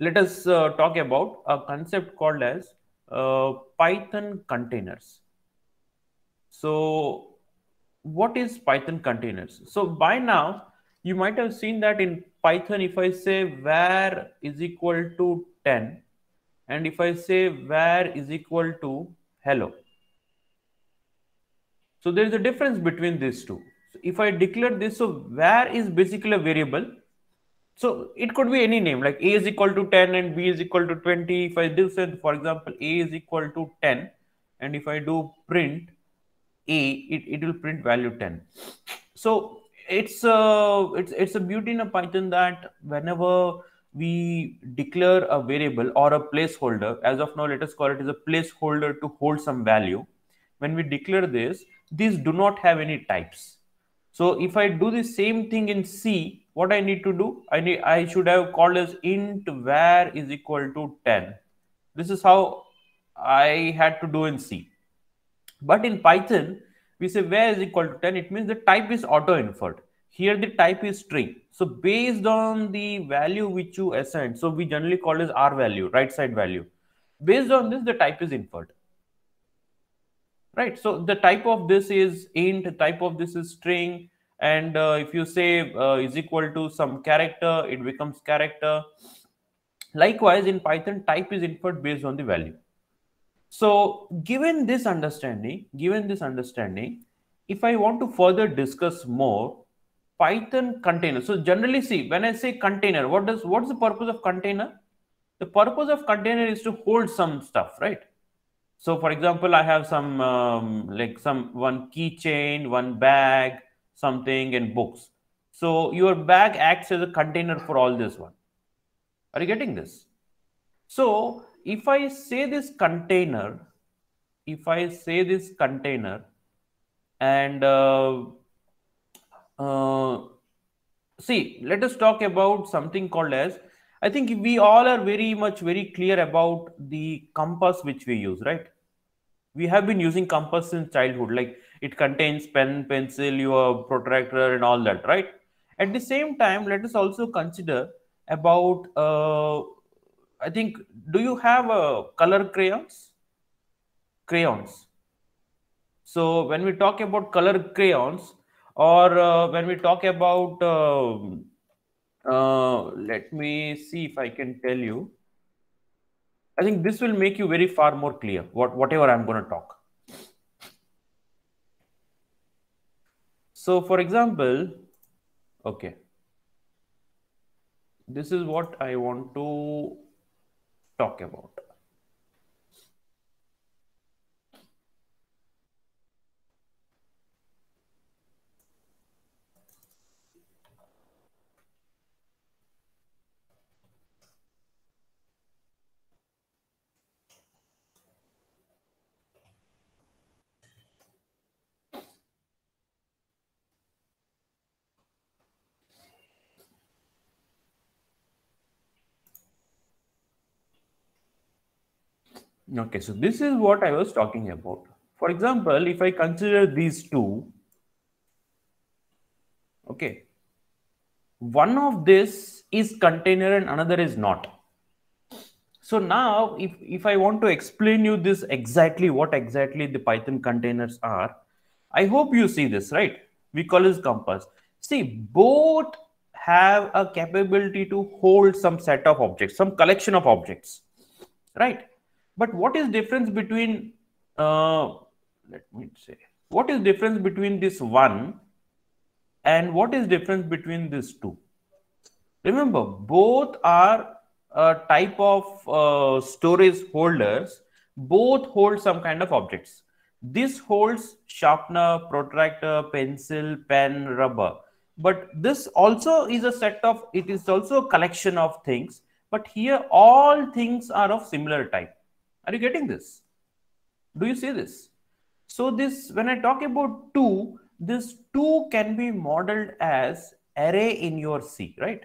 let us uh, talk about a concept called as uh, Python containers. So what is Python containers? So by now, you might have seen that in Python, if I say where is equal to 10, and if I say where is equal to hello. So there is a difference between these two. So if I declare this, so where is basically a variable so it could be any name like a is equal to 10 and b is equal to 20 if i do say for example a is equal to 10 and if i do print a it, it will print value 10 so it's a uh, it's, it's a beauty in a python that whenever we declare a variable or a placeholder as of now let us call it as a placeholder to hold some value when we declare this these do not have any types so if I do the same thing in C, what I need to do? I need I should have called as int var is equal to 10. This is how I had to do in C. But in Python, we say where is equal to 10. It means the type is auto-inferred. Here the type is string. So based on the value which you assign, so we generally call as R value, right side value. Based on this, the type is inferred right so the type of this is int type of this is string and uh, if you say uh, is equal to some character it becomes character likewise in python type is inferred based on the value so given this understanding given this understanding if i want to further discuss more python container so generally see when i say container what does what's the purpose of container the purpose of container is to hold some stuff right so for example i have some um, like some one keychain one bag something and books. So your bag acts as a container for all this one. Are you getting this? So if I say this container, if I say this container and uh, uh, see, let us talk about something called as, I think we all are very much very clear about the compass which we use, right? We have been using compass since childhood. Like it contains pen, pencil, your protractor and all that, right? At the same time, let us also consider about, uh, I think, do you have uh, color crayons? Crayons. So when we talk about color crayons or uh, when we talk about, uh, uh, let me see if I can tell you. I think this will make you very far more clear what whatever I'm going to talk. So for example, okay, this is what I want to talk about. Okay, so this is what I was talking about. For example, if I consider these two, okay, one of this is container and another is not. So now if, if I want to explain you this exactly what exactly the Python containers are, I hope you see this, right? We call this compass. See, both have a capability to hold some set of objects, some collection of objects, right? But what is difference between, uh, let me say, what is difference between this 1 and what is difference between this 2? Remember, both are a type of uh, storage holders. Both hold some kind of objects. This holds sharpener, protractor, pencil, pen, rubber. But this also is a set of, it is also a collection of things. But here all things are of similar type. Are you getting this? Do you see this? So this, when I talk about two, this two can be modeled as array in your C, right?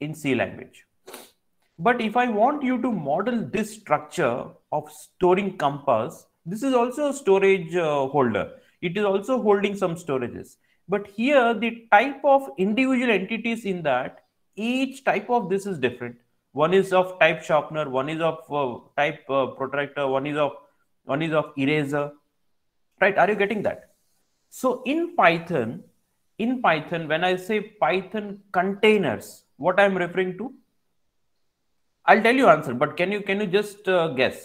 In C language. But if I want you to model this structure of storing compass, this is also a storage uh, holder. It is also holding some storages. But here the type of individual entities in that, each type of this is different one is of type sharpener one is of uh, type uh, protractor one is of one is of eraser right are you getting that so in python in python when i say python containers what i'm referring to i'll tell you answer but can you can you just uh, guess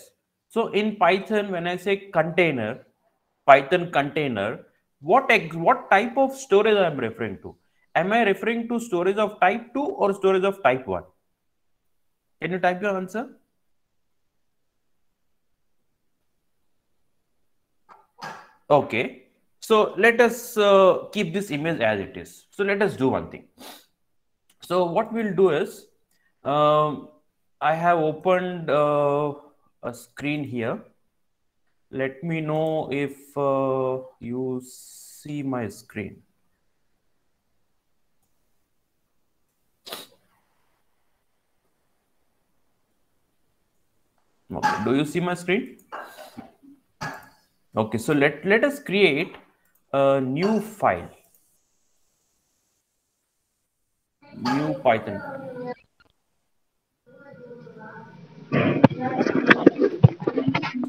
so in python when i say container python container what ex- what type of storage i'm referring to am i referring to storage of type 2 or storage of type 1 can you type your answer? Okay. So let us uh, keep this image as it is. So let us do one thing. So what we'll do is, um, I have opened uh, a screen here. Let me know if uh, you see my screen. Okay. Do you see my screen? Okay, so let, let us create a new file. New Python.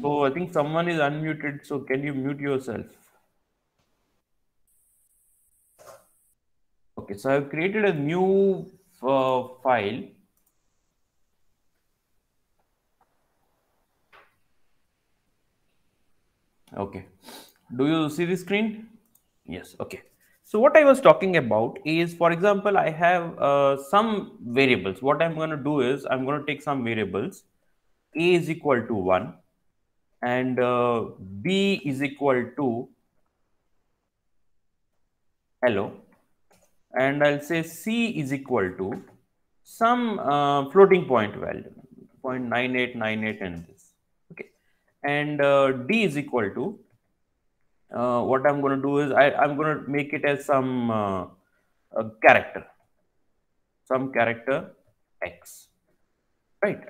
So I think someone is unmuted. So can you mute yourself? Okay, so I've created a new uh, file Okay. Do you see the screen? Yes. Okay. So what I was talking about is, for example, I have uh, some variables. What I'm going to do is I'm going to take some variables. A is equal to 1 and uh, B is equal to hello. And I'll say C is equal to some uh, floating point value 0.9898 and this and uh, d is equal to uh, what I'm going to do is I, am going to make it as some uh, character, some character x, right?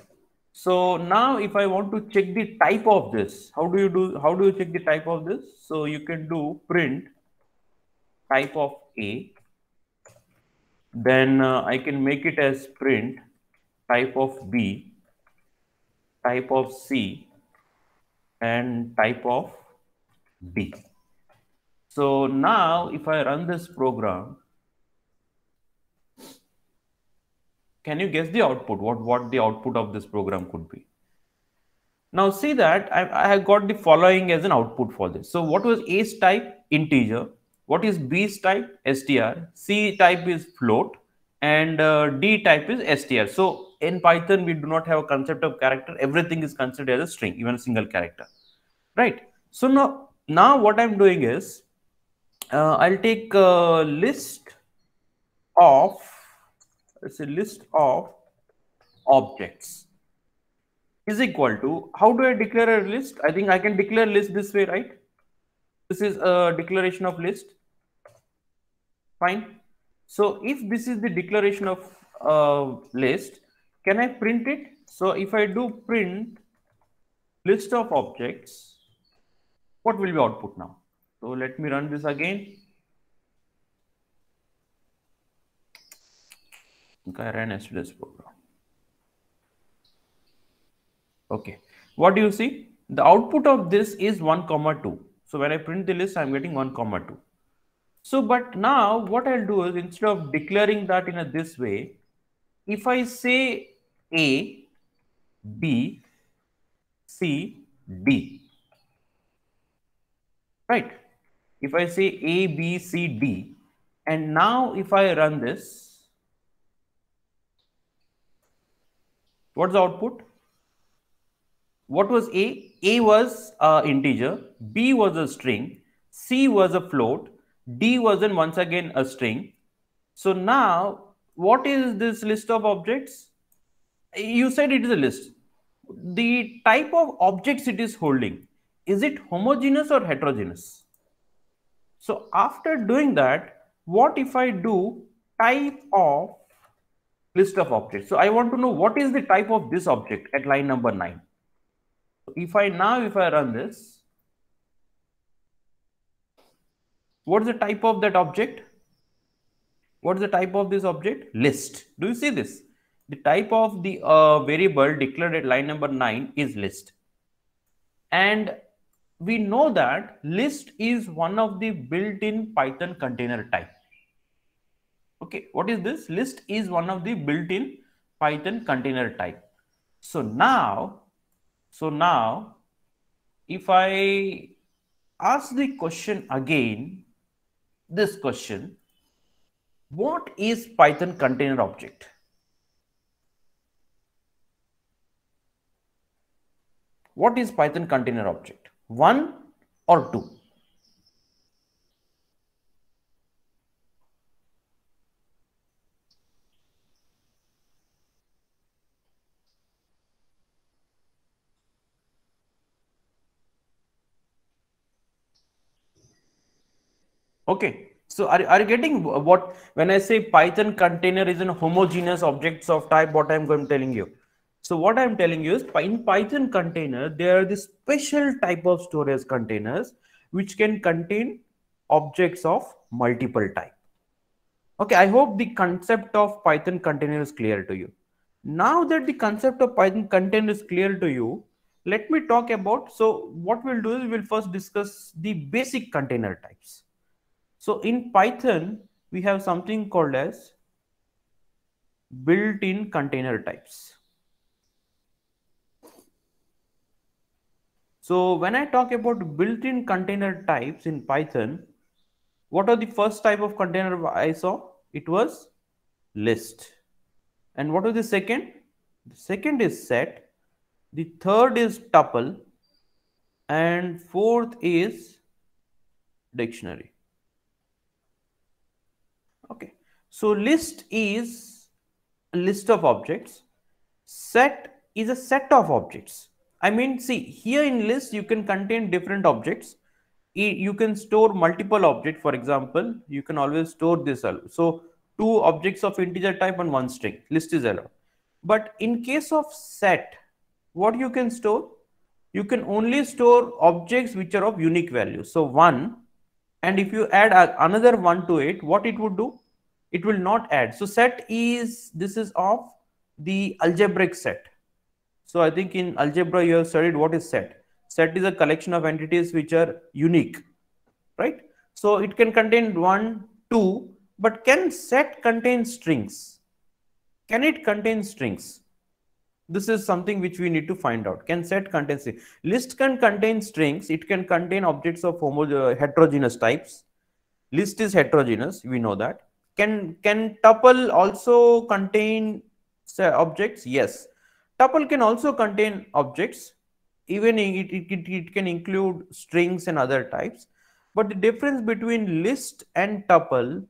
So now if I want to check the type of this, how do you do, how do you check the type of this? So you can do print type of a, then uh, I can make it as print type of b, type of c, and type of D. Mm-hmm. So now if I run this program, can you guess the output? What, what the output of this program could be? Now see that I, I have got the following as an output for this. So what was A's type? Integer. What is B's type? STR. C type is float and uh, D type is STR. So in Python, we do not have a concept of character. Everything is considered as a string, even a single character, right? So now, now what I'm doing is, uh, I'll take a list of, it's a list of objects is equal to, how do I declare a list? I think I can declare list this way, right? This is a declaration of list. Fine. So if this is the declaration of uh, list, can I print it? So if I do print list of objects, what will be output now? So let me run this again. Okay, I ran program. Okay. What do you see? The output of this is 1 comma 2. So when I print the list, I'm getting 1 comma 2. So, but now what I'll do is instead of declaring that in a this way, if I say a, B, C, D. Right. If I say A, B, C, D, and now if I run this, what's the output? What was A? A was uh, integer, B was a string, C was a float, D was then once again a string. So now what is this list of objects? you said it is a list. The type of objects it is holding, is it homogeneous or heterogeneous? So after doing that, what if I do type of list of objects? So I want to know what is the type of this object at line number nine. So if I now, if I run this, what is the type of that object? What is the type of this object? List. Do you see this? the type of the uh, variable declared at line number 9 is list and we know that list is one of the built-in python container type okay what is this list is one of the built-in python container type so now so now if i ask the question again this question what is python container object what is Python container object? One or two? Okay, so are, are you getting what, when I say Python container is an homogeneous objects of type, what I'm going telling you? So what I'm telling you is in Python container, there are the special type of storage containers which can contain objects of multiple type. Okay, I hope the concept of Python container is clear to you. Now that the concept of Python container is clear to you, let me talk about, so what we'll do is we'll first discuss the basic container types. So in Python, we have something called as built-in container types. So when I talk about built-in container types in Python, what are the first type of container I saw? It was list. And what was the second? The second is set. The third is tuple. And fourth is dictionary. Okay. So list is a list of objects. Set is a set of objects I mean, see here in list, you can contain different objects. You can store multiple objects. For example, you can always store this. So two objects of integer type and one string list is allowed. But in case of set, what you can store? You can only store objects which are of unique value. So one, and if you add another one to it, what it would do? It will not add. So set is, this is of the algebraic set so I think in algebra, you have studied what is set. Set is a collection of entities which are unique, right? So it can contain one, two, but can set contain strings? Can it contain strings? This is something which we need to find out. Can set contain strings? List can contain strings. It can contain objects of homo uh, heterogeneous types. List is heterogeneous. We know that. Can, can tuple also contain objects? Yes. Tuple can also contain objects, even it, it, it can include strings and other types. But the difference between list and tuple,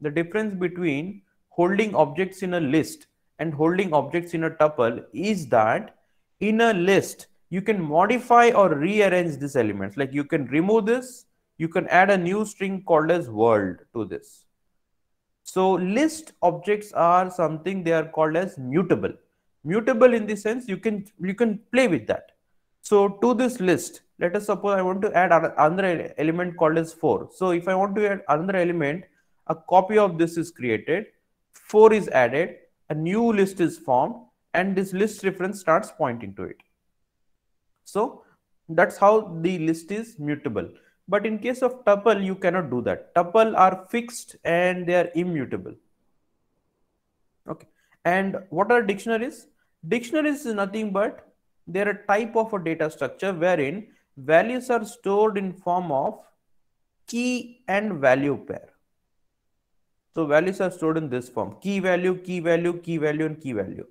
the difference between holding objects in a list and holding objects in a tuple is that in a list, you can modify or rearrange these elements. Like you can remove this, you can add a new string called as world to this. So list objects are something they are called as mutable mutable in the sense you can you can play with that so to this list let us suppose i want to add another element called as 4 so if i want to add another element a copy of this is created 4 is added a new list is formed and this list reference starts pointing to it so that's how the list is mutable but in case of tuple you cannot do that tuple are fixed and they are immutable okay and what are dictionaries? Dictionaries is nothing but they're a type of a data structure wherein values are stored in form of key and value pair. So values are stored in this form, key value, key value, key value, and key value.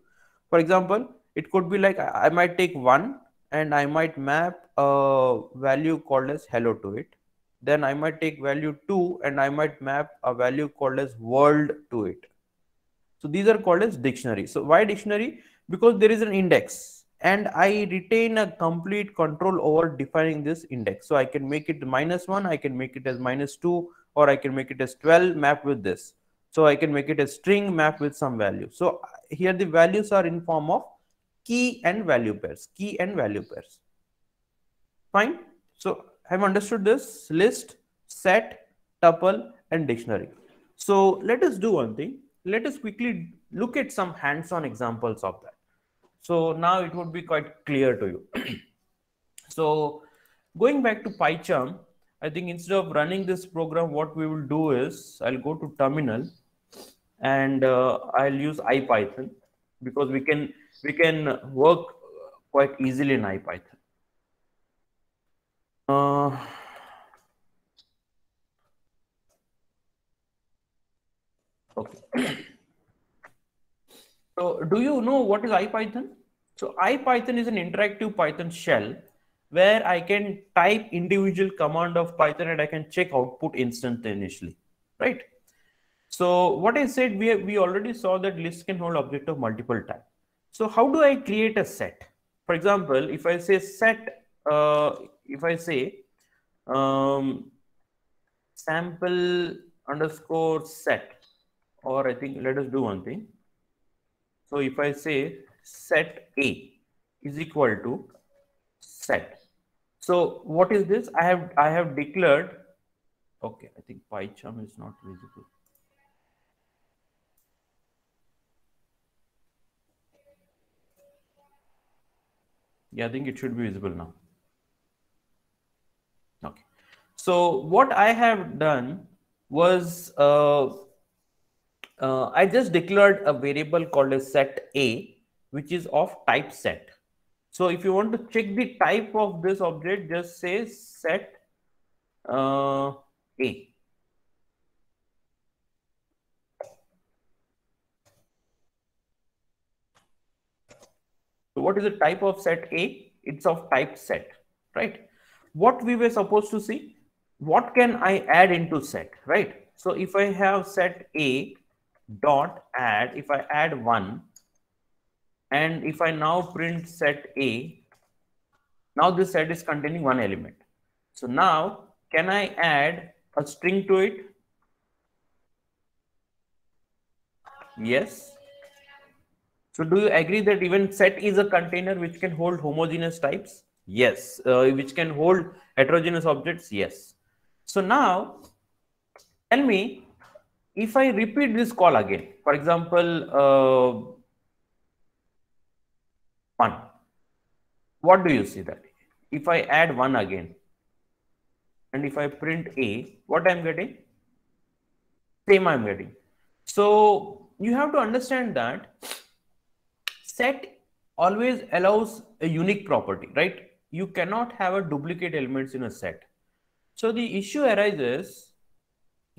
For example, it could be like I might take one and I might map a value called as hello to it. Then I might take value two and I might map a value called as world to it. So these are called as dictionary. So why dictionary? Because there is an index and I retain a complete control over defining this index. So I can make it minus one, I can make it as minus two, or I can make it as 12 map with this. So I can make it a string map with some value. So here the values are in form of key and value pairs, key and value pairs. Fine. So have understood this list, set, tuple, and dictionary. So let us do one thing let us quickly look at some hands-on examples of that. So now it would be quite clear to you. so going back to PyCharm, I think instead of running this program, what we will do is I'll go to terminal and uh, I'll use IPython because we can we can work quite easily in IPython. Uh, Okay. So do you know what is IPython? So IPython is an interactive Python shell where I can type individual command of Python and I can check output instantaneously, right? So what I said, we, have, we already saw that list can hold object of multiple type. So how do I create a set? For example, if I say set, uh, if I say um, sample underscore set, or I think let us do one thing. So if I say set A is equal to set. So what is this? I have I have declared. Okay, I think PyCharm is not visible. Yeah, I think it should be visible now. Okay. So what I have done was uh, uh, I just declared a variable called a set A, which is of type set. So if you want to check the type of this object, just say set uh, A. So what is the type of set A? It's of type set, right? What we were supposed to see? What can I add into set, right? So if I have set A, dot add if i add one and if i now print set a now this set is containing one element so now can i add a string to it yes so do you agree that even set is a container which can hold homogeneous types yes uh, which can hold heterogeneous objects yes so now tell me if I repeat this call again, for example, uh, 1, what do you see that? If I add 1 again, and if I print A, what I'm getting? Same I'm getting. So you have to understand that set always allows a unique property, right? You cannot have a duplicate elements in a set. So the issue arises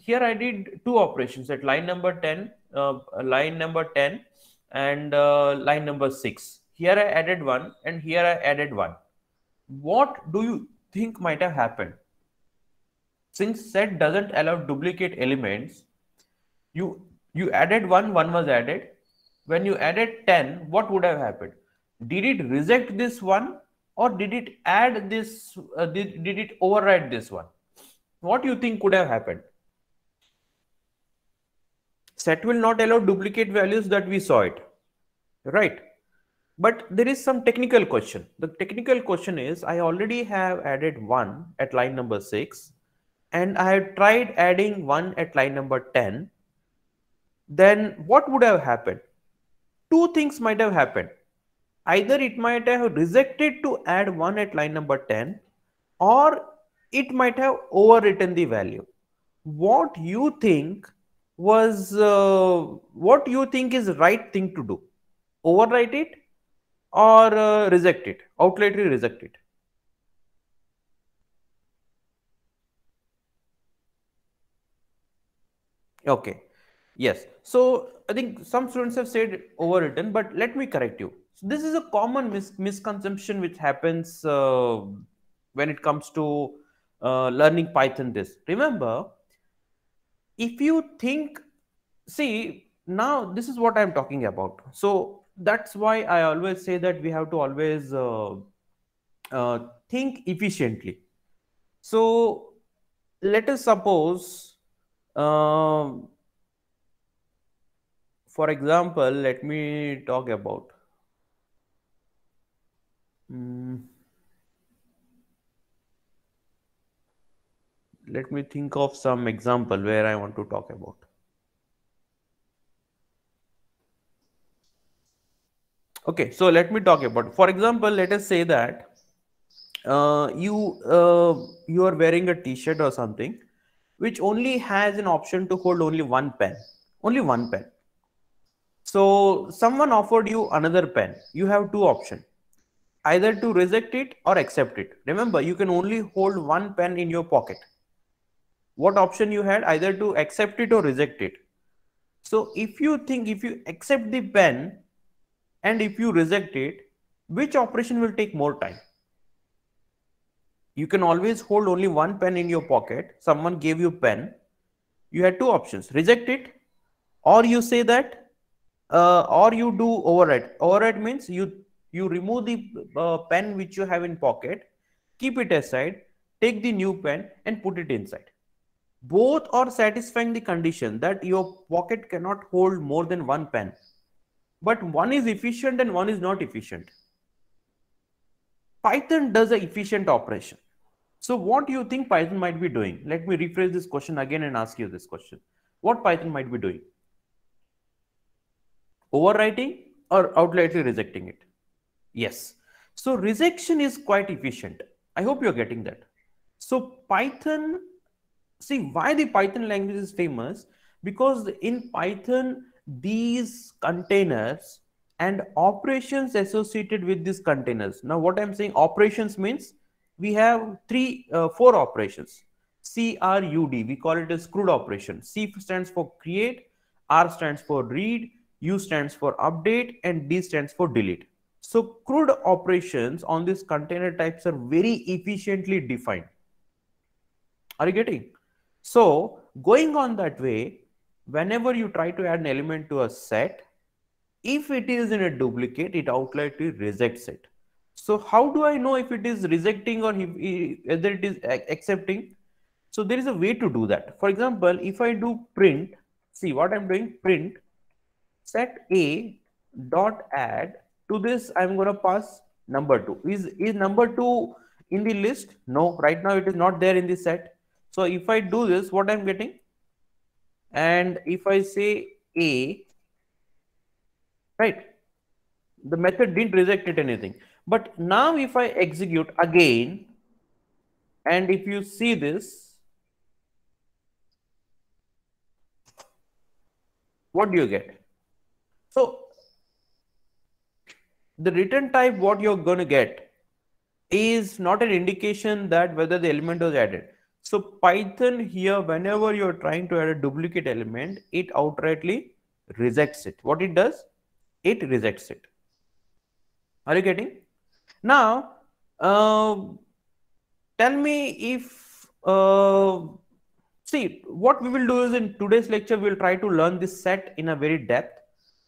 here I did two operations at line number 10, uh, line number 10 and uh, line number 6. Here I added one and here I added one. What do you think might have happened? Since set doesn't allow duplicate elements, you, you added one, one was added. When you added 10, what would have happened? Did it reject this one or did it add this, uh, did, did it override this one? What do you think could have happened? set will not allow duplicate values that we saw it right but there is some technical question the technical question is i already have added one at line number 6 and i have tried adding one at line number 10 then what would have happened two things might have happened either it might have rejected to add one at line number 10 or it might have overwritten the value what you think was uh, what you think is right thing to do overwrite it or uh, reject it outrightly reject it okay yes so i think some students have said overwritten but let me correct you so this is a common mis misconception which happens uh, when it comes to uh, learning python this remember if you think see now this is what i'm talking about so that's why i always say that we have to always uh, uh, think efficiently so let us suppose uh, for example let me talk about mm, let me think of some example where I want to talk about. Okay, so let me talk about, for example, let us say that uh, you, uh, you are wearing a t-shirt or something, which only has an option to hold only one pen, only one pen. So someone offered you another pen. You have two options either to reject it or accept it. Remember, you can only hold one pen in your pocket what option you had either to accept it or reject it so if you think if you accept the pen and if you reject it which operation will take more time you can always hold only one pen in your pocket someone gave you pen you had two options reject it or you say that uh, or you do overwrite overwrite means you you remove the uh, pen which you have in pocket keep it aside take the new pen and put it inside both are satisfying the condition that your pocket cannot hold more than one pen but one is efficient and one is not efficient python does an efficient operation so what do you think python might be doing let me rephrase this question again and ask you this question what python might be doing overwriting or outrightly rejecting it yes so rejection is quite efficient i hope you're getting that so python see why the Python language is famous because in Python, these containers and operations associated with these containers. Now, what I'm saying operations means we have three, uh, four operations. CRUD, we call it a crude operation. C stands for create, R stands for read, U stands for update, and D stands for delete. So crude operations on these container types are very efficiently defined. Are you getting? So going on that way, whenever you try to add an element to a set, if it is in a duplicate, it outrightly rejects it. So how do I know if it is rejecting or whether it is accepting? So there is a way to do that. For example, if I do print, see what I'm doing, print set A dot add to this, I'm going to pass number two. Is, is number two in the list? No, right now it is not there in the set. So if I do this, what I'm getting? And if I say A, right, the method didn't reject it anything. But now if I execute again, and if you see this, what do you get? So the return type, what you're going to get is not an indication that whether the element was added. So Python here, whenever you're trying to add a duplicate element, it outrightly rejects it. What it does? It rejects it. Are you getting? Now, uh, tell me if, uh, see, what we will do is in today's lecture, we'll try to learn this set in a very depth.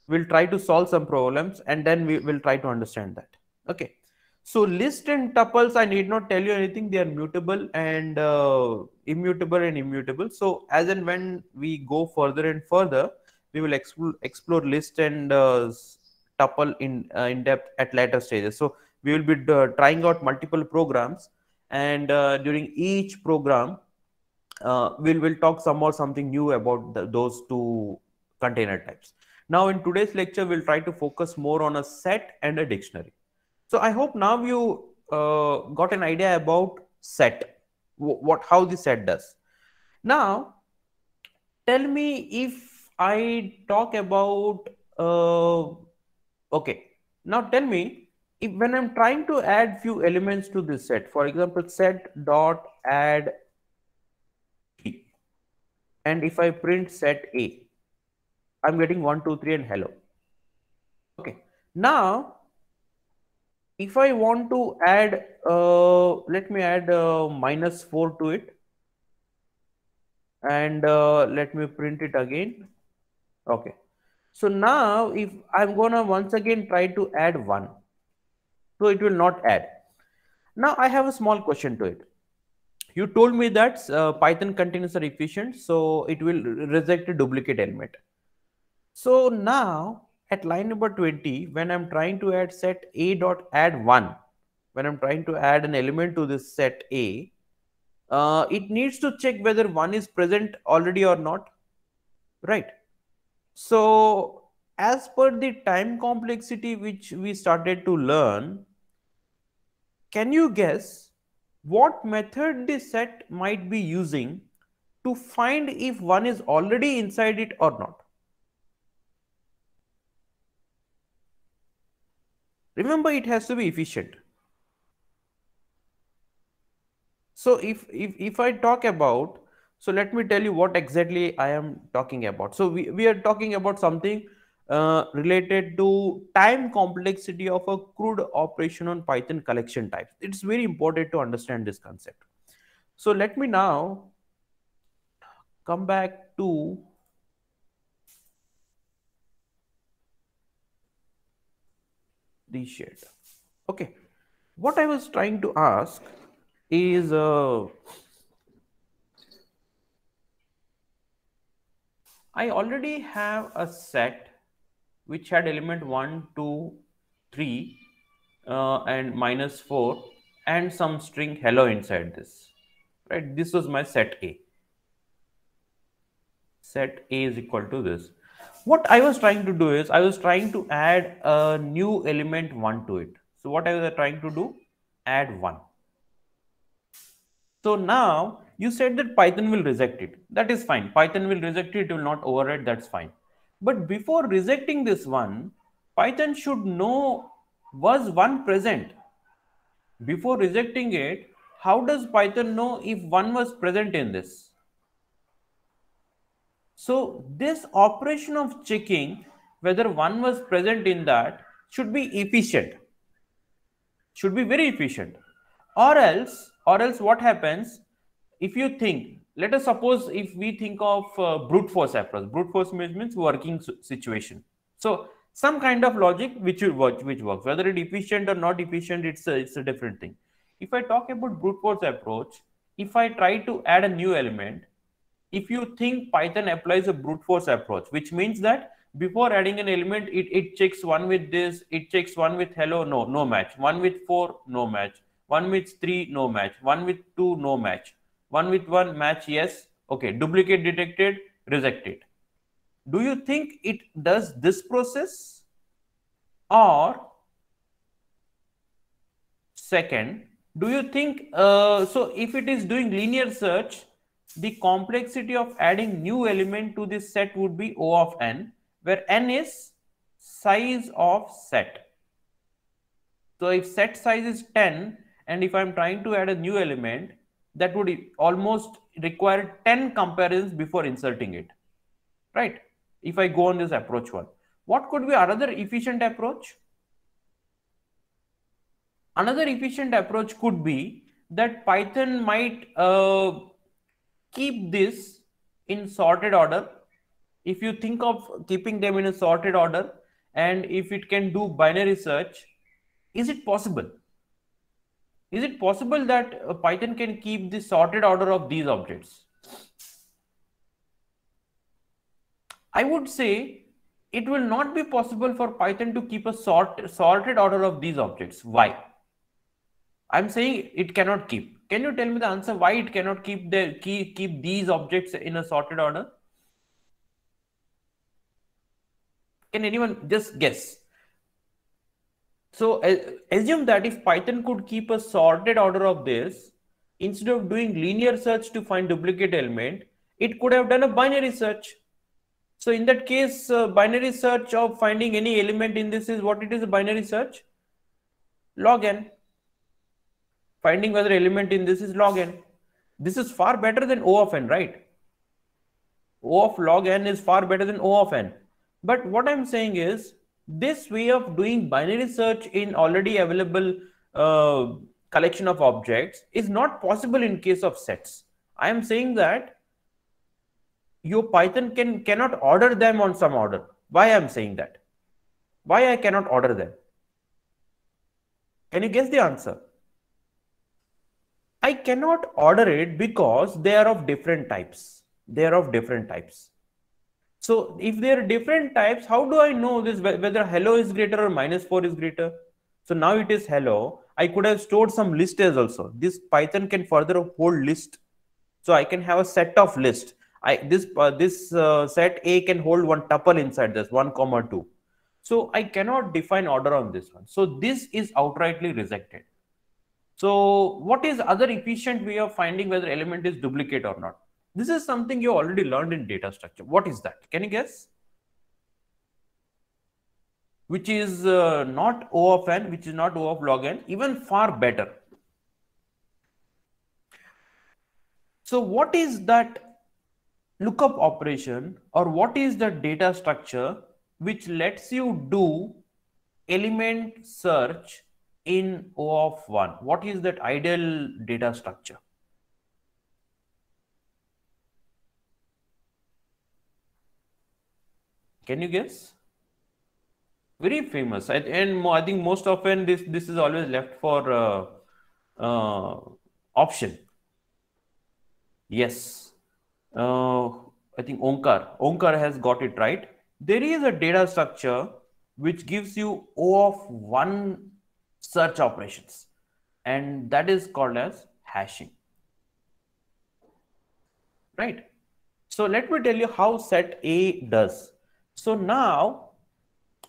We'll try to solve some problems and then we will try to understand that. Okay. So list and tuples, I need not tell you anything. They are mutable and uh, immutable and immutable. So as and when we go further and further, we will explore, explore list and uh, tuple in uh, in depth at later stages. So we will be uh, trying out multiple programs, and uh, during each program, uh, we'll will talk some more something new about the, those two container types. Now in today's lecture, we'll try to focus more on a set and a dictionary. So I hope now you uh, got an idea about set, what how the set does. Now, tell me if I talk about uh, okay. Now tell me if when I'm trying to add few elements to this set. For example, set dot add and if I print set A, I'm getting 1, 2, 3 and hello. Okay. Now, if I want to add, uh, let me add uh, minus 4 to it. And uh, let me print it again. Okay. So now if I'm going to once again try to add 1. So it will not add. Now I have a small question to it. You told me that uh, Python containers are efficient. So it will reject a duplicate element. So now at line number 20, when I'm trying to add set A dot add 1, when I'm trying to add an element to this set A, uh, it needs to check whether 1 is present already or not, right? So as per the time complexity which we started to learn, can you guess what method the set might be using to find if one is already inside it or not? remember it has to be efficient so if if, if i talk about so let me tell you what exactly i am talking about so we, we are talking about something uh, related to time complexity of a crude operation on python collection types it's very important to understand this concept so let me now come back to the shared. Okay. What I was trying to ask is uh, I already have a set which had element 1, 2, 3 uh, and minus 4 and some string hello inside this. Right. This was my set A. Set A is equal to this what I was trying to do is I was trying to add a new element one to it. So what I was trying to do? Add one. So now you said that Python will reject it. That is fine. Python will reject it. It will not override. That's fine. But before rejecting this one, Python should know was one present. Before rejecting it, how does Python know if one was present in this? So this operation of checking whether one was present in that should be efficient, should be very efficient. Or else, or else what happens if you think, let us suppose if we think of uh, brute force approach, brute force means, working situation. So some kind of logic which which works, whether it efficient or not efficient, it's a, it's a different thing. If I talk about brute force approach, if I try to add a new element, if you think Python applies a brute force approach, which means that before adding an element, it, it checks one with this, it checks one with hello, no, no match, one with four, no match, one with three, no match, one with two, no match, one with one, match, yes, okay, duplicate detected, reject it. Do you think it does this process? Or second, do you think, uh, so if it is doing linear search, the complexity of adding new element to this set would be O of n, where n is size of set. So if set size is 10, and if I'm trying to add a new element, that would almost require 10 comparisons before inserting it, right? If I go on this approach one. What could be another efficient approach? Another efficient approach could be that Python might uh, keep this in sorted order if you think of keeping them in a sorted order and if it can do binary search is it possible is it possible that uh, python can keep the sorted order of these objects i would say it will not be possible for python to keep a sort sorted order of these objects why i'm saying it cannot keep can you tell me the answer why it cannot keep the keep, keep these objects in a sorted order? Can anyone just guess? So uh, assume that if Python could keep a sorted order of this, instead of doing linear search to find duplicate element, it could have done a binary search. So in that case, uh, binary search of finding any element in this is what it is a binary search. Log n finding whether element in this is log n. This is far better than O of n, right? O of log n is far better than O of n. But what I'm saying is this way of doing binary search in already available uh, collection of objects is not possible in case of sets. I am saying that your Python can cannot order them on some order. Why I'm saying that? Why I cannot order them? Can you guess the answer? I cannot order it because they are of different types. They are of different types. So if they are different types, how do I know this whether hello is greater or minus 4 is greater? So now it is hello. I could have stored some list as also. This Python can further hold list. So I can have a set of list. I, this uh, this uh, set A can hold one tuple inside this one comma two. So I cannot define order on this one. So this is outrightly rejected. So what is other efficient way of finding whether element is duplicate or not? This is something you already learned in data structure. What is that? Can you guess? Which is uh, not O of n, which is not O of log n, even far better. So what is that lookup operation or what is the data structure which lets you do element search in O of 1. What is that ideal data structure? Can you guess? Very famous. And I think most often this, this is always left for uh, uh, option. Yes. Uh, I think Onkar. Onkar has got it right. There is a data structure which gives you O of 1 search operations and that is called as hashing right so let me tell you how set a does so now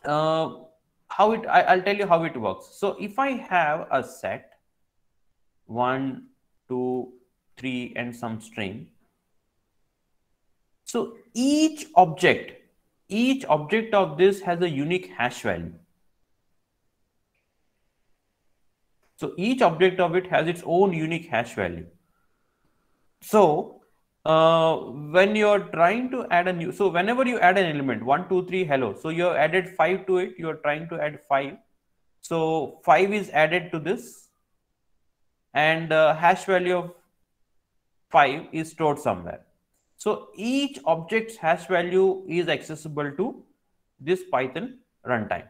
uh, how it I, will tell you how it works so if i have a set one two three and some string so each object each object of this has a unique hash value So each object of it has its own unique hash value. So uh, when you're trying to add a new, so whenever you add an element, one, two, three, hello. So you added five to it, you're trying to add five. So five is added to this and the uh, hash value of five is stored somewhere. So each object's hash value is accessible to this Python runtime.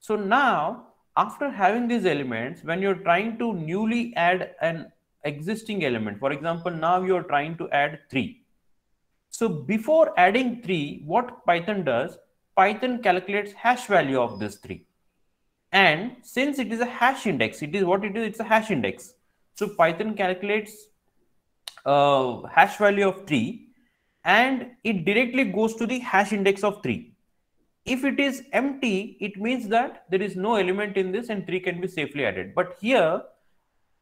So now after having these elements, when you're trying to newly add an existing element, for example, now you're trying to add three. So before adding three, what Python does, Python calculates hash value of this three. And since it is a hash index, it is what it is, it's a hash index. So Python calculates uh, hash value of three and it directly goes to the hash index of three if it is empty, it means that there is no element in this and 3 can be safely added. But here,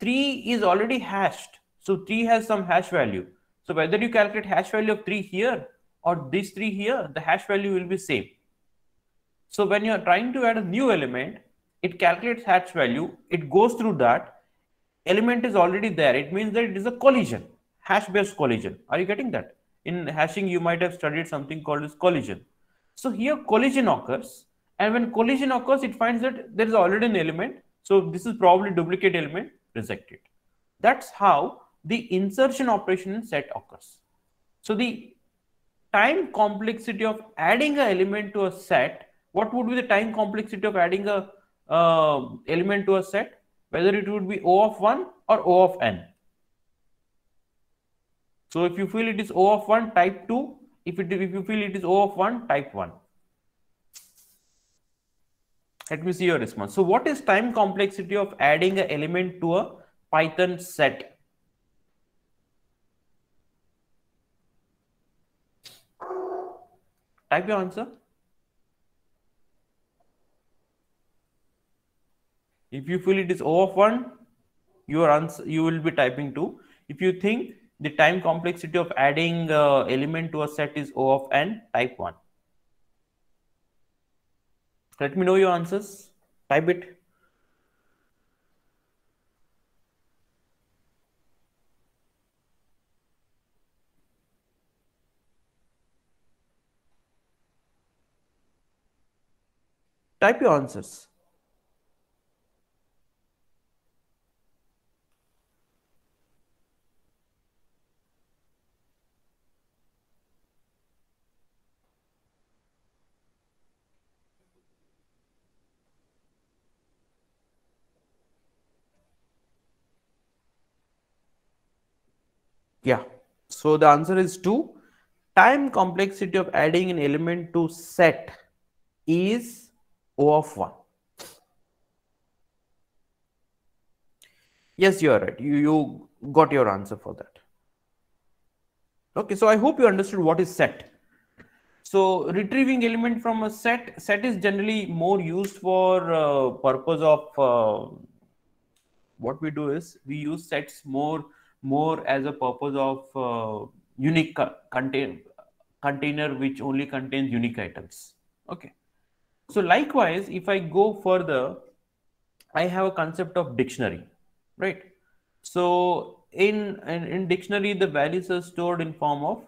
3 is already hashed. So 3 has some hash value. So whether you calculate hash value of 3 here or these 3 here, the hash value will be same. So when you are trying to add a new element, it calculates hash value, it goes through that, element is already there. It means that it is a collision, hash-based collision. Are you getting that? In hashing, you might have studied something called as collision so here collision occurs and when collision occurs, it finds that there is already an element. So this is probably duplicate element, rejected. That's how the insertion operation in set occurs. So the time complexity of adding an element to a set, what would be the time complexity of adding a uh, element to a set? Whether it would be O of 1 or O of n. So if you feel it is O of 1 type 2, if, it, if you feel it is O of 1, type 1. Let me see your response. So what is time complexity of adding an element to a Python set? Type your answer. If you feel it is O of 1, your answer you will be typing 2. If you think the time complexity of adding uh, element to a set is O of n type 1. Let me know your answers. Type it. Type your answers. So the answer is 2. Time complexity of adding an element to set is O of 1. Yes, you are right. You, you got your answer for that. Okay, so I hope you understood what is set. So retrieving element from a set, set is generally more used for uh, purpose of uh, what we do is we use sets more more as a purpose of uh, unique co contain container which only contains unique items. Okay. So likewise, if I go further, I have a concept of dictionary, right? So in, in, in dictionary, the values are stored in form of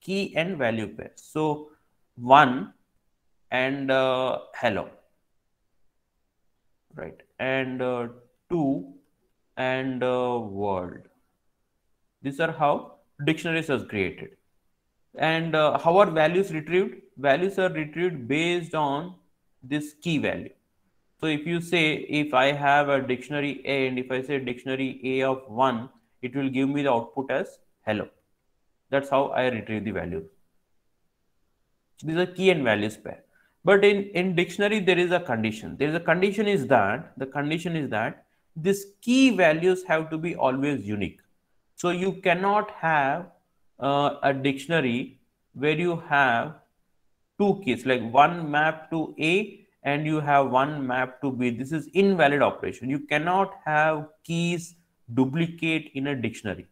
key and value pairs. So one and uh, hello, right? And uh, two and uh, world these are how dictionaries are created. And uh, how are values retrieved? Values are retrieved based on this key value. So if you say, if I have a dictionary A and if I say dictionary A of 1, it will give me the output as hello. That's how I retrieve the value. So these are key and values pair. But in, in dictionary, there is a condition. There is a condition is that, the condition is that this key values have to be always unique. So you cannot have uh, a dictionary where you have two keys, like one map to A and you have one map to B. This is invalid operation. You cannot have keys duplicate in a dictionary.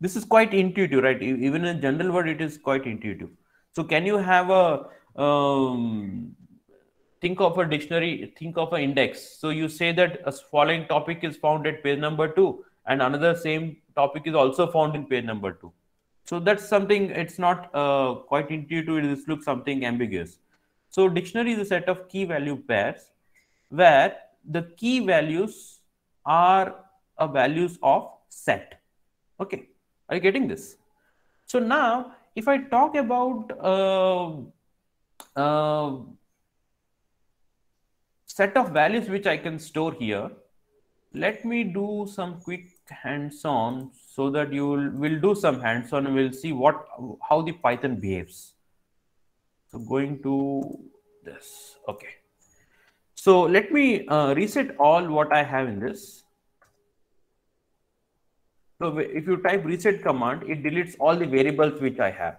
This is quite intuitive, right? Even in general word, it is quite intuitive. So can you have a, um, think of a dictionary, think of an index. So you say that a following topic is found at page number two and another same topic is also found in page number two. So that's something, it's not uh, quite intuitive, it looks something ambiguous. So dictionary is a set of key value pairs where the key values are a values of set. Okay, are you getting this? So now if I talk about uh, uh, set of values which I can store here, let me do some quick hands-on so that you will we'll do some hands-on and we'll see what how the Python behaves. So going to this, okay. So let me uh, reset all what I have in this. So if you type reset command, it deletes all the variables which I have.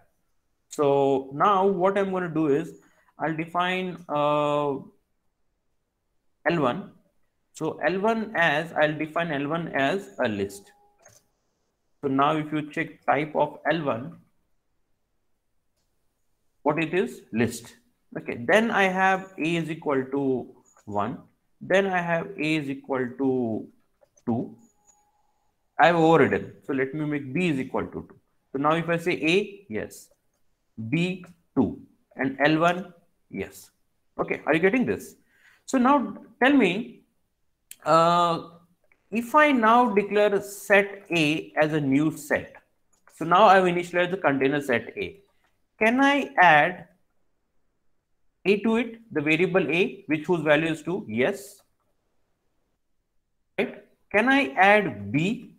So now what I'm going to do is I'll define uh, L1 so L1 as, I'll define L1 as a list. So now if you check type of L1, what it is? List. Okay, then I have A is equal to 1. Then I have A is equal to 2. I have overridden. So let me make B is equal to 2. So now if I say A, yes. B, 2. And L1, yes. Okay, are you getting this? So now tell me uh, if I now declare set A as a new set, so now I've initialized the container set A. Can I add A to it, the variable A, which whose value is 2? Yes. Right? Can I add B?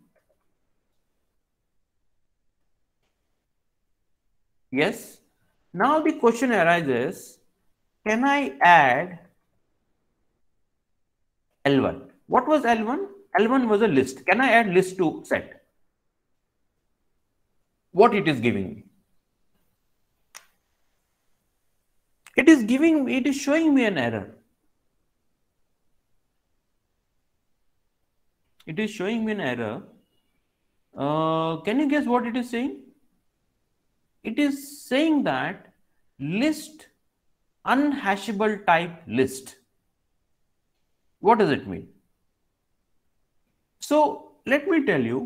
Yes. Now the question arises, can I add L1? What was L1? L1 was a list. Can I add list to set? What it is giving me? It is giving, it is showing me an error. It is showing me an error. Uh, can you guess what it is saying? It is saying that list unhashable type list. What does it mean? So let me tell you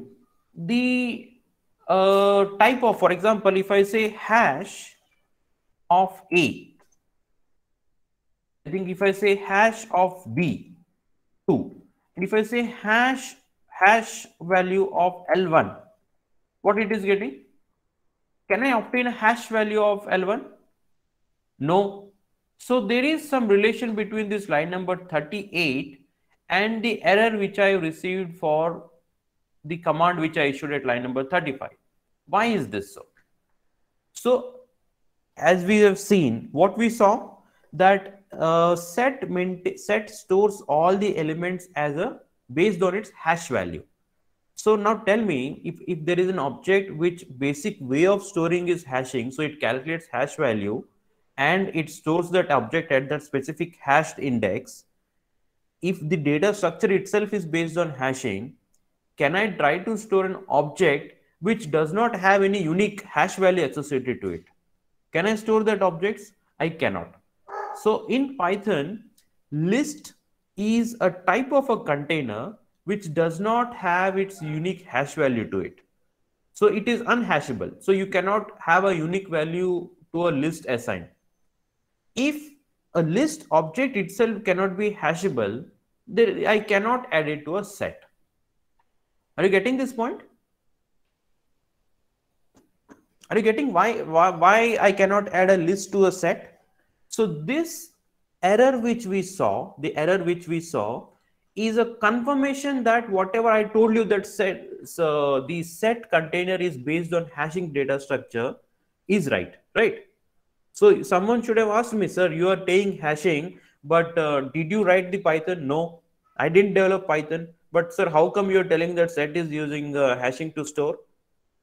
the uh, type of, for example, if I say hash of A, I think if I say hash of B, 2, and if I say hash hash value of L1, what it is getting? Can I obtain a hash value of L1? No. So there is some relation between this line number 38 and the error which I received for the command which I issued at line number 35. Why is this so? So as we have seen, what we saw that uh, set set stores all the elements as a based on its hash value. So now tell me if, if there is an object which basic way of storing is hashing, so it calculates hash value and it stores that object at that specific hashed index if the data structure itself is based on hashing, can I try to store an object which does not have any unique hash value associated to it? Can I store that objects? I cannot. So in Python, list is a type of a container which does not have its unique hash value to it. So it is unhashable. So you cannot have a unique value to a list assigned. If a list object itself cannot be hashable, there, I cannot add it to a set. Are you getting this point? Are you getting why, why, why I cannot add a list to a set? So this error which we saw, the error which we saw is a confirmation that whatever I told you that set, so the set container is based on hashing data structure is right, right? So someone should have asked me, sir, you are saying hashing, but uh, did you write the Python? No, I didn't develop Python. But sir, how come you're telling that set is using uh, hashing to store?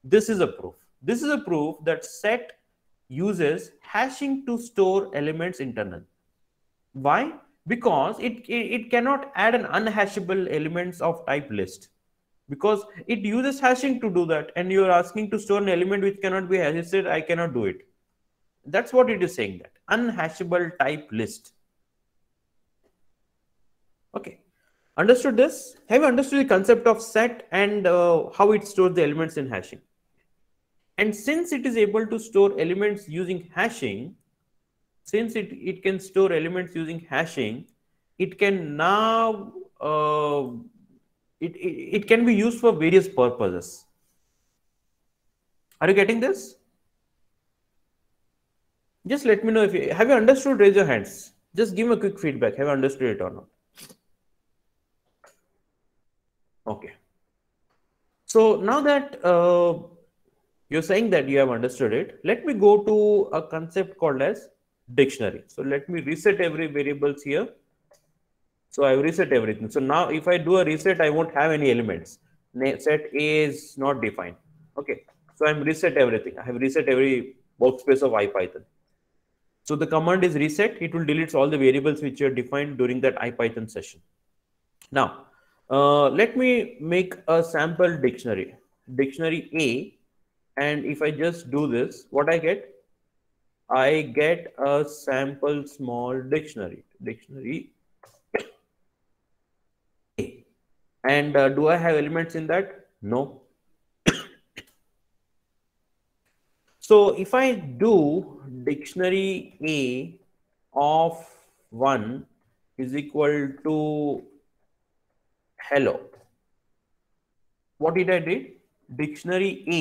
This is a proof. This is a proof that set uses hashing to store elements internal. Why? Because it, it, it cannot add an unhashable elements of type list because it uses hashing to do that and you're asking to store an element which cannot be hashed i cannot do it that's what it is saying that unhashable type list. Okay. Understood this? Have you understood the concept of set and uh, how it stores the elements in hashing? And since it is able to store elements using hashing, since it, it can store elements using hashing, it can now, uh, it, it, it can be used for various purposes. Are you getting this? Just let me know if you have you understood. Raise your hands. Just give me a quick feedback. Have you understood it or not? Okay. So now that uh, you're saying that you have understood it, let me go to a concept called as dictionary. So let me reset every variables here. So I've reset everything. So now if I do a reset, I won't have any elements. Set A is not defined. Okay. So I'm reset everything. I have reset every workspace of IPython. So the command is reset. It will delete all the variables which are defined during that IPython session. Now, uh, let me make a sample dictionary, dictionary A. And if I just do this, what I get? I get a sample small dictionary, dictionary A. And uh, do I have elements in that? No. So if I do dictionary A of 1 is equal to hello. What did I did? Dictionary A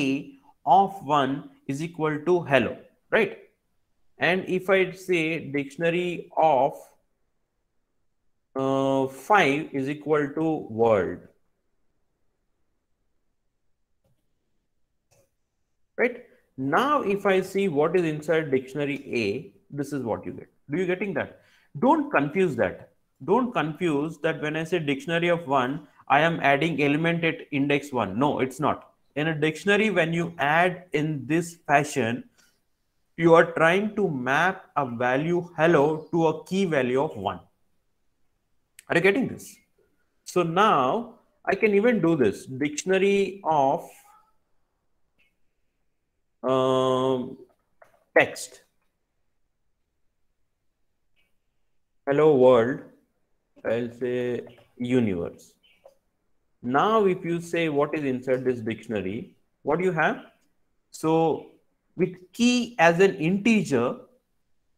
of 1 is equal to hello, right? And if I say dictionary of uh, 5 is equal to world, right? Now, if I see what is inside dictionary A, this is what you get. Do you getting that? Don't confuse that. Don't confuse that when I say dictionary of one, I am adding element at index one. No, it's not. In a dictionary, when you add in this fashion, you are trying to map a value hello to a key value of one. Are you getting this? So now I can even do this dictionary of um, text. Hello world, I'll say universe. Now, if you say what is inside this dictionary, what do you have? So with key as an integer,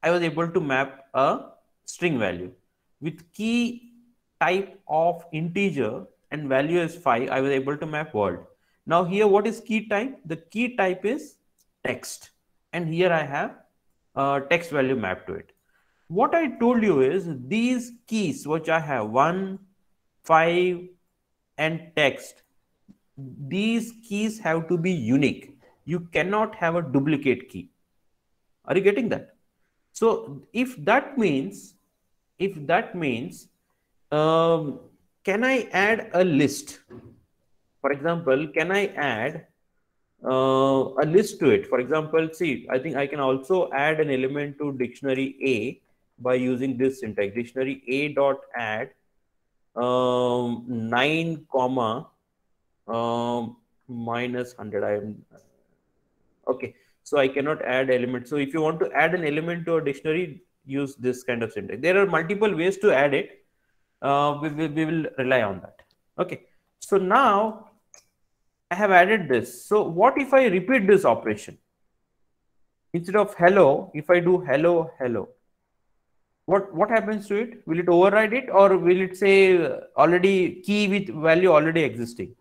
I was able to map a string value. With key type of integer and value is 5, I was able to map world. Now here, what is key type? The key type is text. And here I have a text value mapped to it. What I told you is these keys, which I have one, five, and text, these keys have to be unique. You cannot have a duplicate key. Are you getting that? So if that means, if that means, um, can I add a list? For example, can I add uh, a list to it. For example, see, I think I can also add an element to dictionary A by using this syntax, dictionary A dot add um, 9 comma um, minus 100. I am, okay, so I cannot add element. So if you want to add an element to a dictionary, use this kind of syntax. There are multiple ways to add it. Uh, we, we, we will rely on that. Okay, so now I have added this. So what if I repeat this operation? Instead of hello, if I do hello, hello, what, what happens to it? Will it override it or will it say uh, already key with value already existing?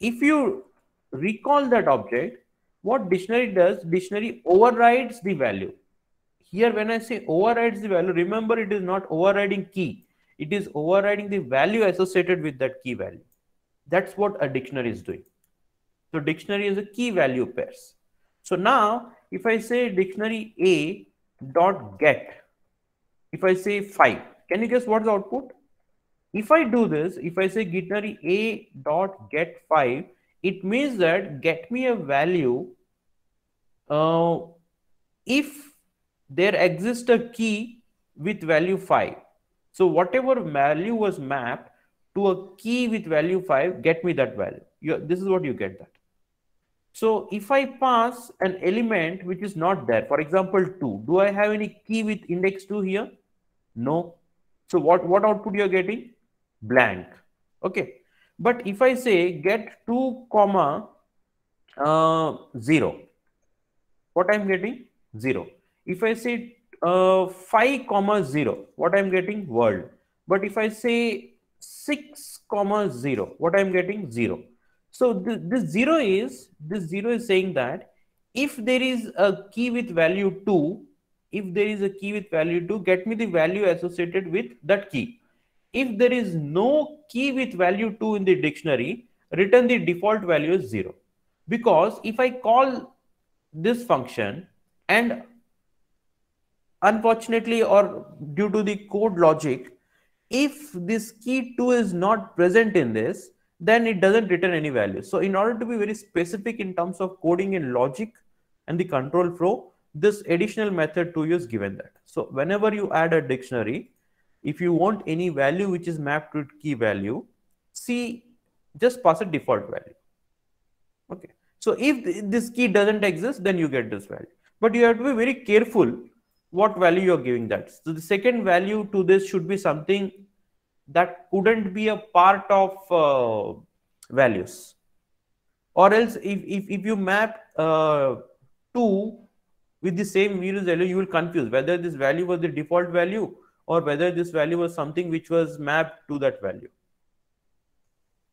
If you recall that object, what dictionary does, dictionary overrides the value. Here when I say overrides the value, remember it is not overriding key. It is overriding the value associated with that key value. That's what a dictionary is doing. So dictionary is a key value pairs. So now if I say dictionary A dot get, if I say five, can you guess what's the output? If I do this, if I say dictionary A dot get five, it means that get me a value uh, if there exists a key with value 5. So whatever value was mapped to a key with value 5, get me that value. You, this is what you get that. So if I pass an element which is not there, for example, 2, do I have any key with index 2 here? No. So what, what output you're getting? Blank. Okay. But if I say get 2 comma uh, 0, what I'm getting? 0. If I say uh, 5 comma 0, what I'm getting? World. But if I say 6 comma 0, what I'm getting? 0. So th this zero is this zero is saying that if there is a key with value two, if there is a key with value two, get me the value associated with that key. If there is no key with value two in the dictionary, return the default value is zero. Because if I call this function and unfortunately or due to the code logic, if this key two is not present in this, then it doesn't return any value. So in order to be very specific in terms of coding and logic and the control flow, this additional method to use given that. So whenever you add a dictionary, if you want any value which is mapped to key value, see, just pass a default value. Okay. So if this key doesn't exist, then you get this value. But you have to be very careful what value you're giving that. So the second value to this should be something that couldn't be a part of uh, values or else if, if, if you map uh, 2 with the same mure's value you will confuse whether this value was the default value or whether this value was something which was mapped to that value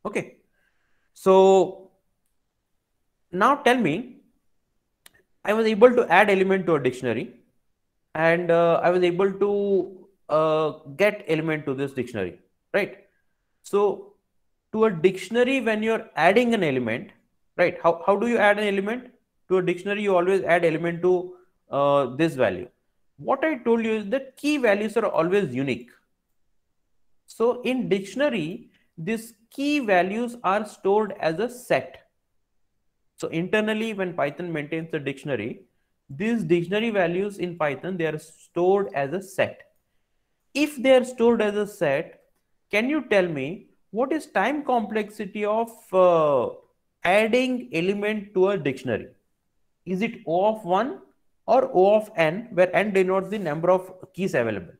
okay so now tell me i was able to add element to a dictionary and uh, i was able to uh, get element to this dictionary right? So to a dictionary, when you're adding an element, right? How, how do you add an element? To a dictionary, you always add element to uh, this value. What I told you is that key values are always unique. So in dictionary, these key values are stored as a set. So internally, when Python maintains the dictionary, these dictionary values in Python, they are stored as a set. If they are stored as a set, can you tell me what is time complexity of uh, adding element to a dictionary? Is it O of 1 or O of n where n denotes the number of keys available?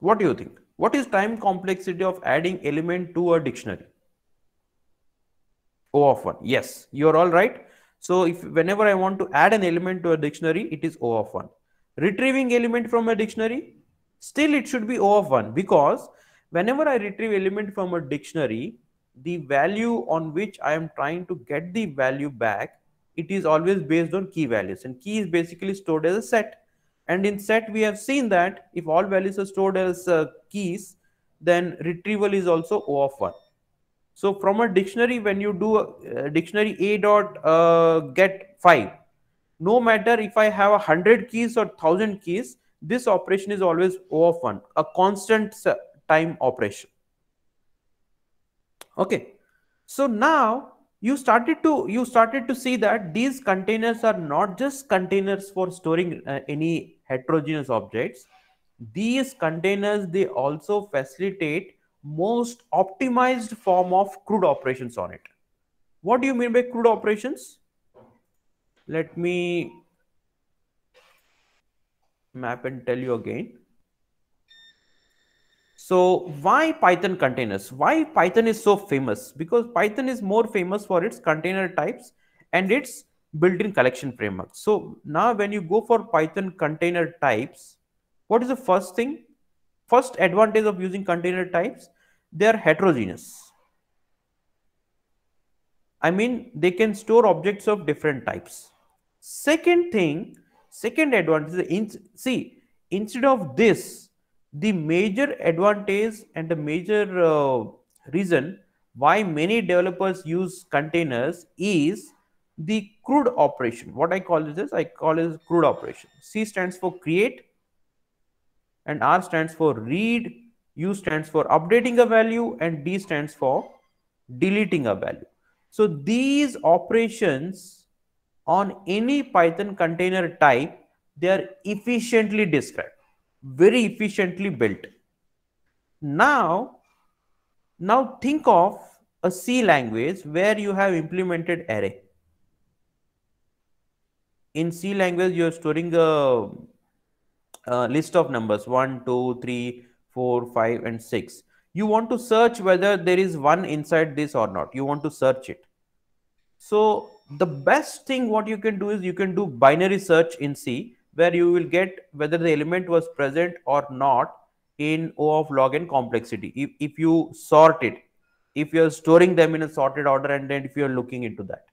What do you think? What is time complexity of adding element to a dictionary? O of 1. Yes, you are all right. So if whenever I want to add an element to a dictionary, it is O of 1. Retrieving element from a dictionary, still it should be O of 1 because whenever I retrieve element from a dictionary, the value on which I am trying to get the value back, it is always based on key values and key is basically stored as a set. And in set, we have seen that if all values are stored as uh, keys, then retrieval is also O of 1. So from a dictionary, when you do a, uh, dictionary a dot uh, get five, no matter if I have a hundred keys or thousand keys, this operation is always O of one, a constant time operation. Okay. So now you started to you started to see that these containers are not just containers for storing uh, any heterogeneous objects. These containers, they also facilitate most optimized form of crude operations on it. What do you mean by crude operations? Let me map and tell you again. So why Python containers? Why Python is so famous? Because Python is more famous for its container types and its built-in collection framework. So now when you go for Python container types, what is the first thing? First advantage of using container types, they are heterogeneous. I mean, they can store objects of different types. Second thing, second advantage, in, see, instead of this, the major advantage and the major uh, reason why many developers use containers is the CRUD operation. What I call this, I call it CRUD operation. C stands for create, and R stands for read, U stands for updating a value and D stands for deleting a value. So these operations on any Python container type, they are efficiently described, very efficiently built. Now, now think of a C language where you have implemented array. In C language, you are storing a uh, list of numbers 1, 2, 3, 4, 5 and 6. You want to search whether there is one inside this or not. You want to search it. So the best thing what you can do is you can do binary search in C where you will get whether the element was present or not in O of log n complexity. If, if you sort it, if you're storing them in a sorted order and then if you're looking into that.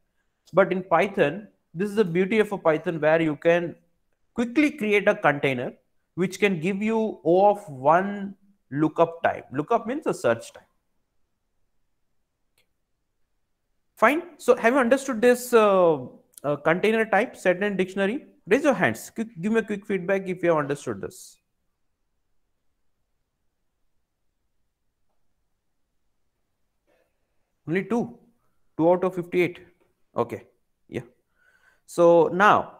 But in Python, this is the beauty of a Python where you can quickly create a container which can give you O of one lookup time. Lookup means a search time. Fine. So have you understood this uh, uh, container type, set and dictionary? Raise your hands. Quick, give me a quick feedback if you have understood this. Only two. 2 out of 58. Okay. Yeah. So now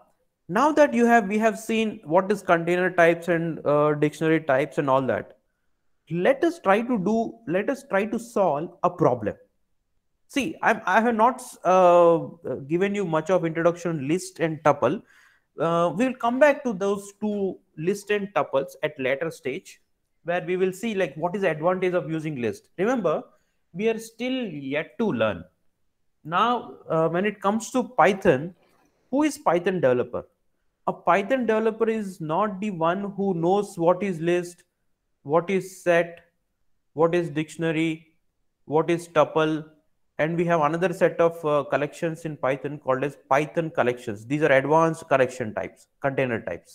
now that you have we have seen what is container types and uh, dictionary types and all that let us try to do let us try to solve a problem see I'm, i have not uh, given you much of introduction list and tuple uh, we will come back to those two list and tuples at later stage where we will see like what is the advantage of using list remember we are still yet to learn now uh, when it comes to python who is python developer a python developer is not the one who knows what is list what is set what is dictionary what is tuple and we have another set of uh, collections in python called as python collections these are advanced collection types container types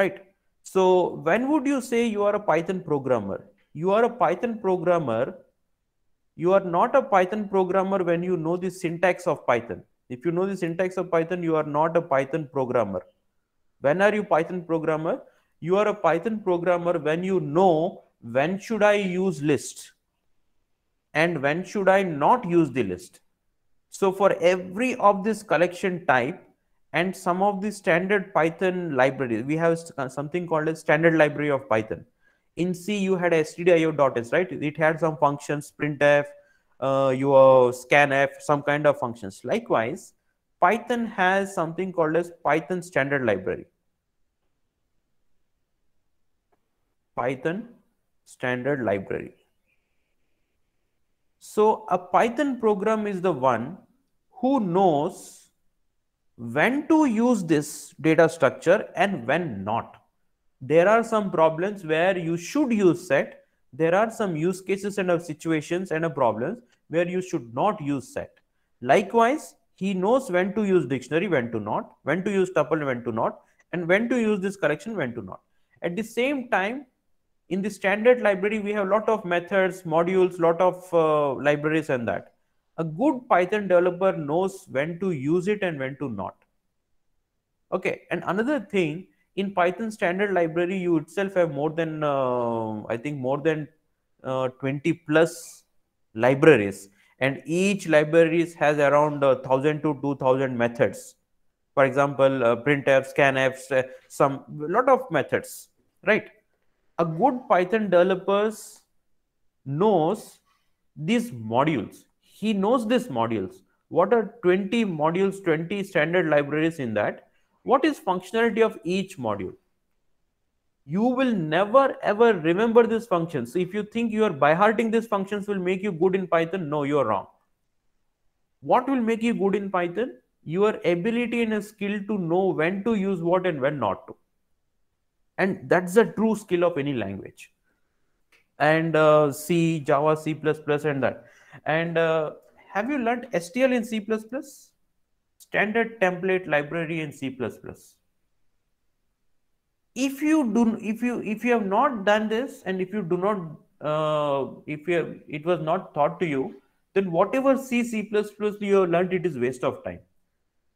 right so when would you say you are a python programmer you are a python programmer you are not a python programmer when you know the syntax of python if you know the syntax of Python, you are not a Python programmer. When are you Python programmer? You are a Python programmer when you know when should I use list and when should I not use the list. So for every of this collection type and some of the standard Python libraries, we have uh, something called a standard library of Python. In C, you had stdio.s, right? It had some functions, printf, uh, your scanf, some kind of functions. Likewise, Python has something called as Python standard library. Python standard library. So a Python program is the one who knows when to use this data structure and when not. There are some problems where you should use set. There are some use cases and of situations and of problems where you should not use set. Likewise, he knows when to use dictionary, when to not, when to use tuple, when to not, and when to use this collection, when to not. At the same time, in the standard library, we have a lot of methods, modules, lot of uh, libraries and that. A good Python developer knows when to use it and when to not. Okay, and another thing, in Python standard library, you itself have more than, uh, I think more than uh, 20 plus libraries and each libraries has around 1000 uh, to 2000 methods for example uh, printf scanf uh, some lot of methods right a good python developers knows these modules he knows these modules what are 20 modules 20 standard libraries in that what is functionality of each module you will never ever remember this function. So if you think you are by hearting these functions will make you good in Python, no, you are wrong. What will make you good in Python? Your ability and a skill to know when to use what and when not to. And that's the true skill of any language. And uh, C, Java, C++, and that. And uh, have you learned STL in C++? Standard template library in C++ if you do if you if you have not done this and if you do not uh, if you have, it was not taught to you then whatever c c++ you have learned it is waste of time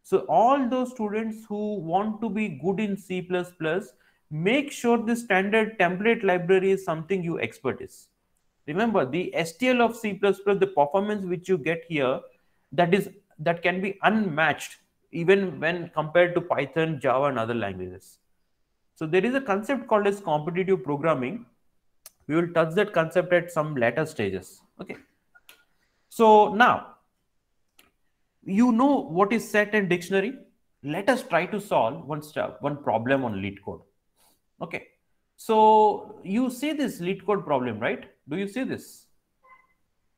so all those students who want to be good in c++ make sure the standard template library is something you expertise remember the stl of c++ the performance which you get here that is that can be unmatched even when compared to python java and other languages so there is a concept called as competitive programming. We will touch that concept at some later stages. Okay. So now you know what is set and dictionary. Let us try to solve one step, one problem on lead code. Okay. So you see this lead code problem, right? Do you see this?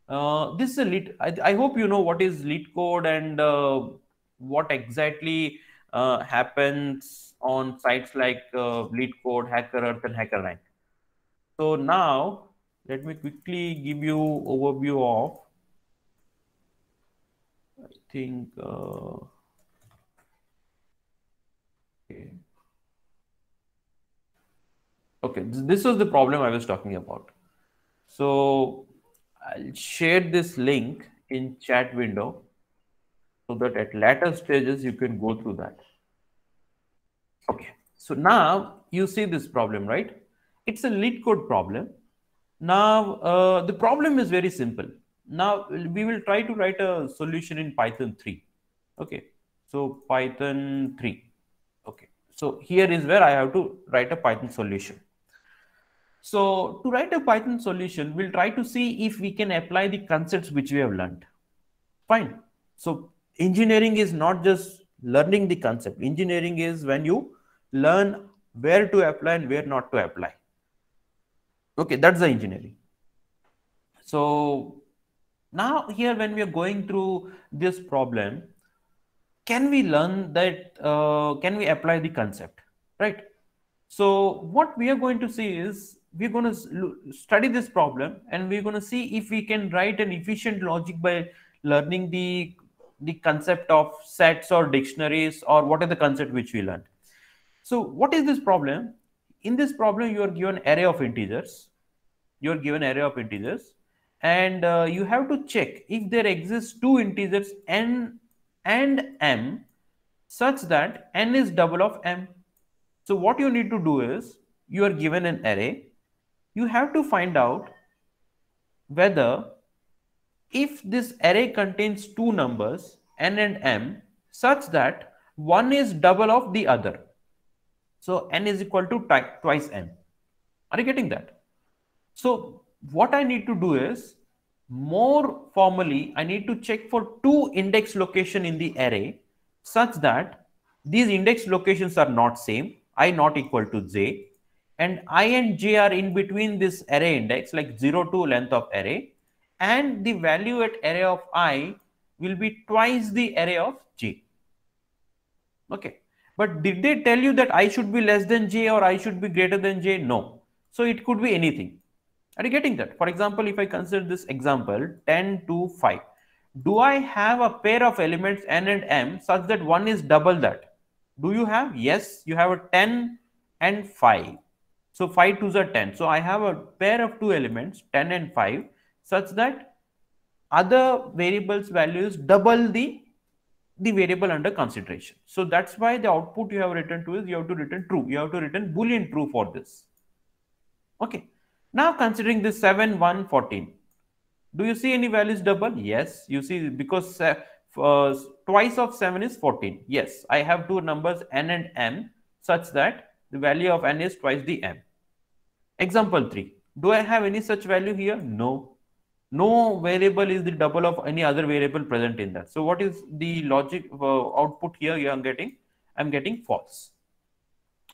Uh, this is a lead. I, I, hope you know what is lead code and uh, what exactly uh, happens on sites like uh, Lead Code, Hacker and HackerRank. So now let me quickly give you overview of. I think. Uh, okay. Okay, this was the problem I was talking about. So I'll share this link in chat window so that at later stages you can go through that. Okay, so now you see this problem, right? It's a lead code problem. Now, uh, the problem is very simple. Now, we will try to write a solution in Python 3. Okay, so Python 3. Okay, so here is where I have to write a Python solution. So to write a Python solution, we'll try to see if we can apply the concepts which we have learned. Fine. So engineering is not just learning the concept. Engineering is when you learn where to apply and where not to apply okay that's the engineering so now here when we are going through this problem can we learn that uh, can we apply the concept right so what we are going to see is we're going to study this problem and we're going to see if we can write an efficient logic by learning the the concept of sets or dictionaries or what are the concept which we learned so what is this problem? In this problem, you are given array of integers. You are given array of integers and uh, you have to check if there exists two integers n and m such that n is double of m. So what you need to do is you are given an array. You have to find out whether if this array contains two numbers n and m such that one is double of the other so n is equal to twice m. Are you getting that? So what I need to do is more formally, I need to check for two index location in the array such that these index locations are not same, i not equal to j and i and j are in between this array index like 0 to length of array and the value at array of i will be twice the array of j. Okay. But did they tell you that I should be less than j or I should be greater than j? No. So it could be anything. Are you getting that? For example, if I consider this example 10 to 5, do I have a pair of elements n and m such that one is double that? Do you have? Yes, you have a 10 and 5. So 5 twos are 10. So I have a pair of two elements 10 and 5 such that other variables values double the the variable under consideration. So that's why the output you have written to is you have to return true. You have to return boolean true for this. Okay. Now considering this 7, 1, 14. Do you see any values double? Yes. You see because uh, uh, twice of 7 is 14. Yes. I have two numbers n and m such that the value of n is twice the m. Example 3. Do I have any such value here? No no variable is the double of any other variable present in that. So what is the logic uh, output here you are getting? I'm getting false.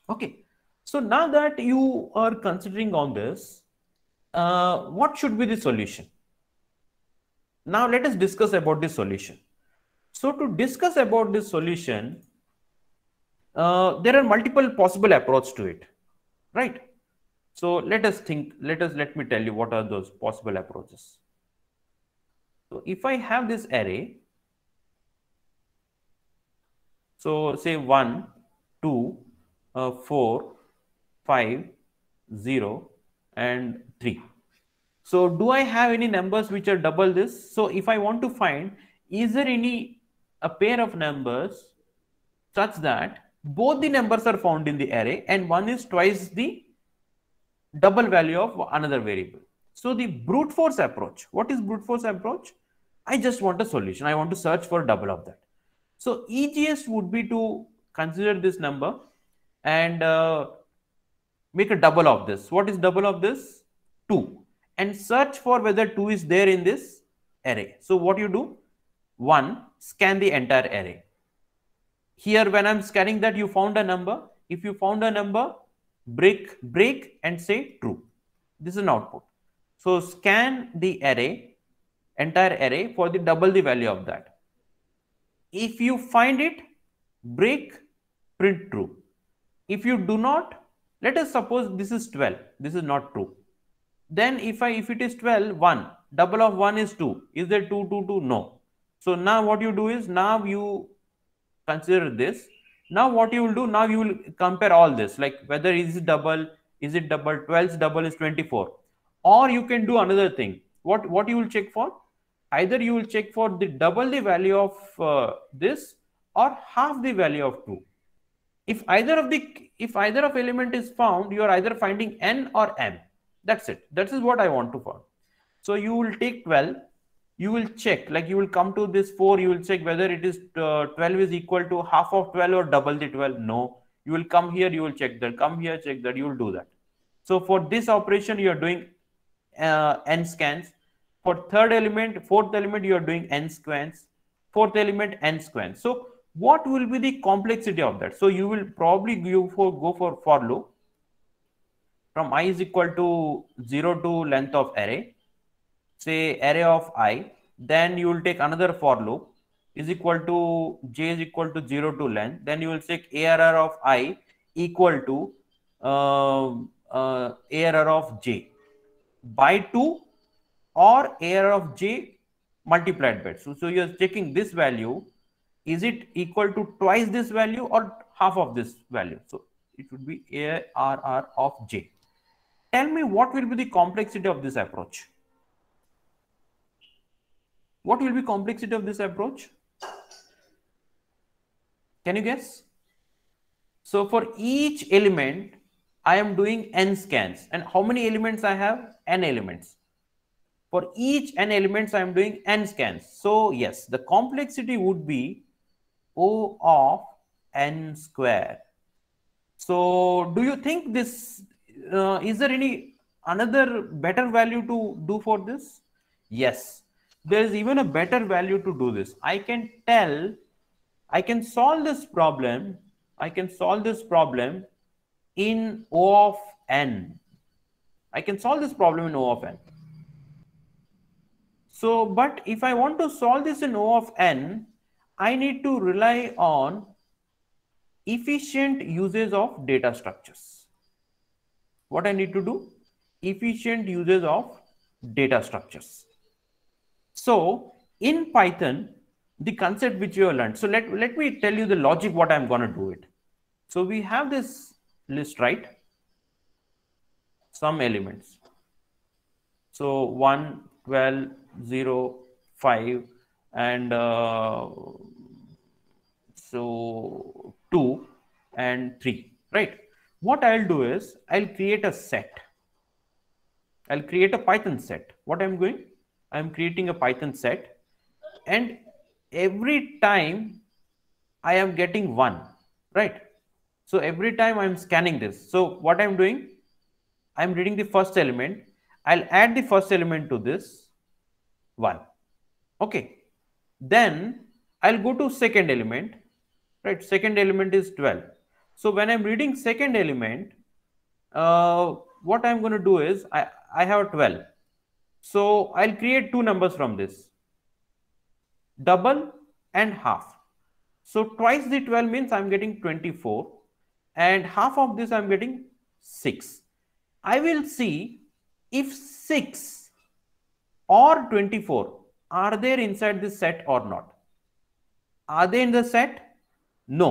Okay. So now that you are considering on this, uh, what should be the solution? Now let us discuss about the solution. So to discuss about this solution, uh, there are multiple possible approach to it, right? So let us think, let us, let me tell you what are those possible approaches. So if I have this array, so say 1, 2, uh, 4, 5, 0 and 3. So do I have any numbers which are double this? So if I want to find, is there any a pair of numbers such that both the numbers are found in the array and one is twice the double value of another variable. So the brute force approach, what is brute force approach? I just want a solution. I want to search for double of that. So easiest would be to consider this number and uh, make a double of this. What is double of this? 2 and search for whether 2 is there in this array. So what you do? 1. Scan the entire array. Here when I'm scanning that you found a number. If you found a number, break, break and say true. This is an output. So scan the array entire array for the double the value of that. If you find it, break, print true. If you do not, let us suppose this is 12, this is not true. Then if I if it is 12, 1, double of 1 is 2. Is there 2, 2, 2? No. So now what you do is now you consider this. Now what you will do, now you will compare all this, like whether is it double, is it double, 12's double is 24. Or you can do another thing. What, what you will check for? either you will check for the double the value of uh, this or half the value of 2 if either of the if either of element is found you are either finding n or m that's it that is what i want to find so you will take 12 you will check like you will come to this 4 you will check whether it is uh, 12 is equal to half of 12 or double the 12 no you will come here you will check that come here check that you will do that so for this operation you are doing uh, n scans for third element, fourth element, you are doing n squares. Fourth element, n squares. So what will be the complexity of that? So you will probably go for, go for for loop from i is equal to 0 to length of array, say array of i, then you will take another for loop is equal to j is equal to 0 to length, then you will take arr of i equal to uh, uh, of j by 2 or AR of J multiplied by. So, so you are checking this value. Is it equal to twice this value or half of this value? So it would be ARR of J. Tell me what will be the complexity of this approach? What will be complexity of this approach? Can you guess? So for each element, I am doing n scans. And how many elements I have? n elements for each n elements, I am doing n scans. So yes, the complexity would be O of n square. So do you think this, uh, is there any another better value to do for this? Yes, there is even a better value to do this. I can tell, I can solve this problem. I can solve this problem in O of n. I can solve this problem in O of n. So, but if I want to solve this in O of n, I need to rely on efficient uses of data structures. What I need to do? Efficient uses of data structures. So in Python, the concept which you have learned. So let, let me tell you the logic what I'm going to do it. So we have this list, right? Some elements. So 1, 12, Zero five and uh, so 2 and 3 right what i'll do is i'll create a set i'll create a python set what i'm going i'm creating a python set and every time i am getting one right so every time i'm scanning this so what i'm doing i'm reading the first element i'll add the first element to this 1 okay then i'll go to second element right second element is 12 so when i'm reading second element uh, what i'm going to do is i i have 12 so i'll create two numbers from this double and half so twice the 12 means i'm getting 24 and half of this i'm getting 6 i will see if 6 or 24 are there inside this set or not are they in the set no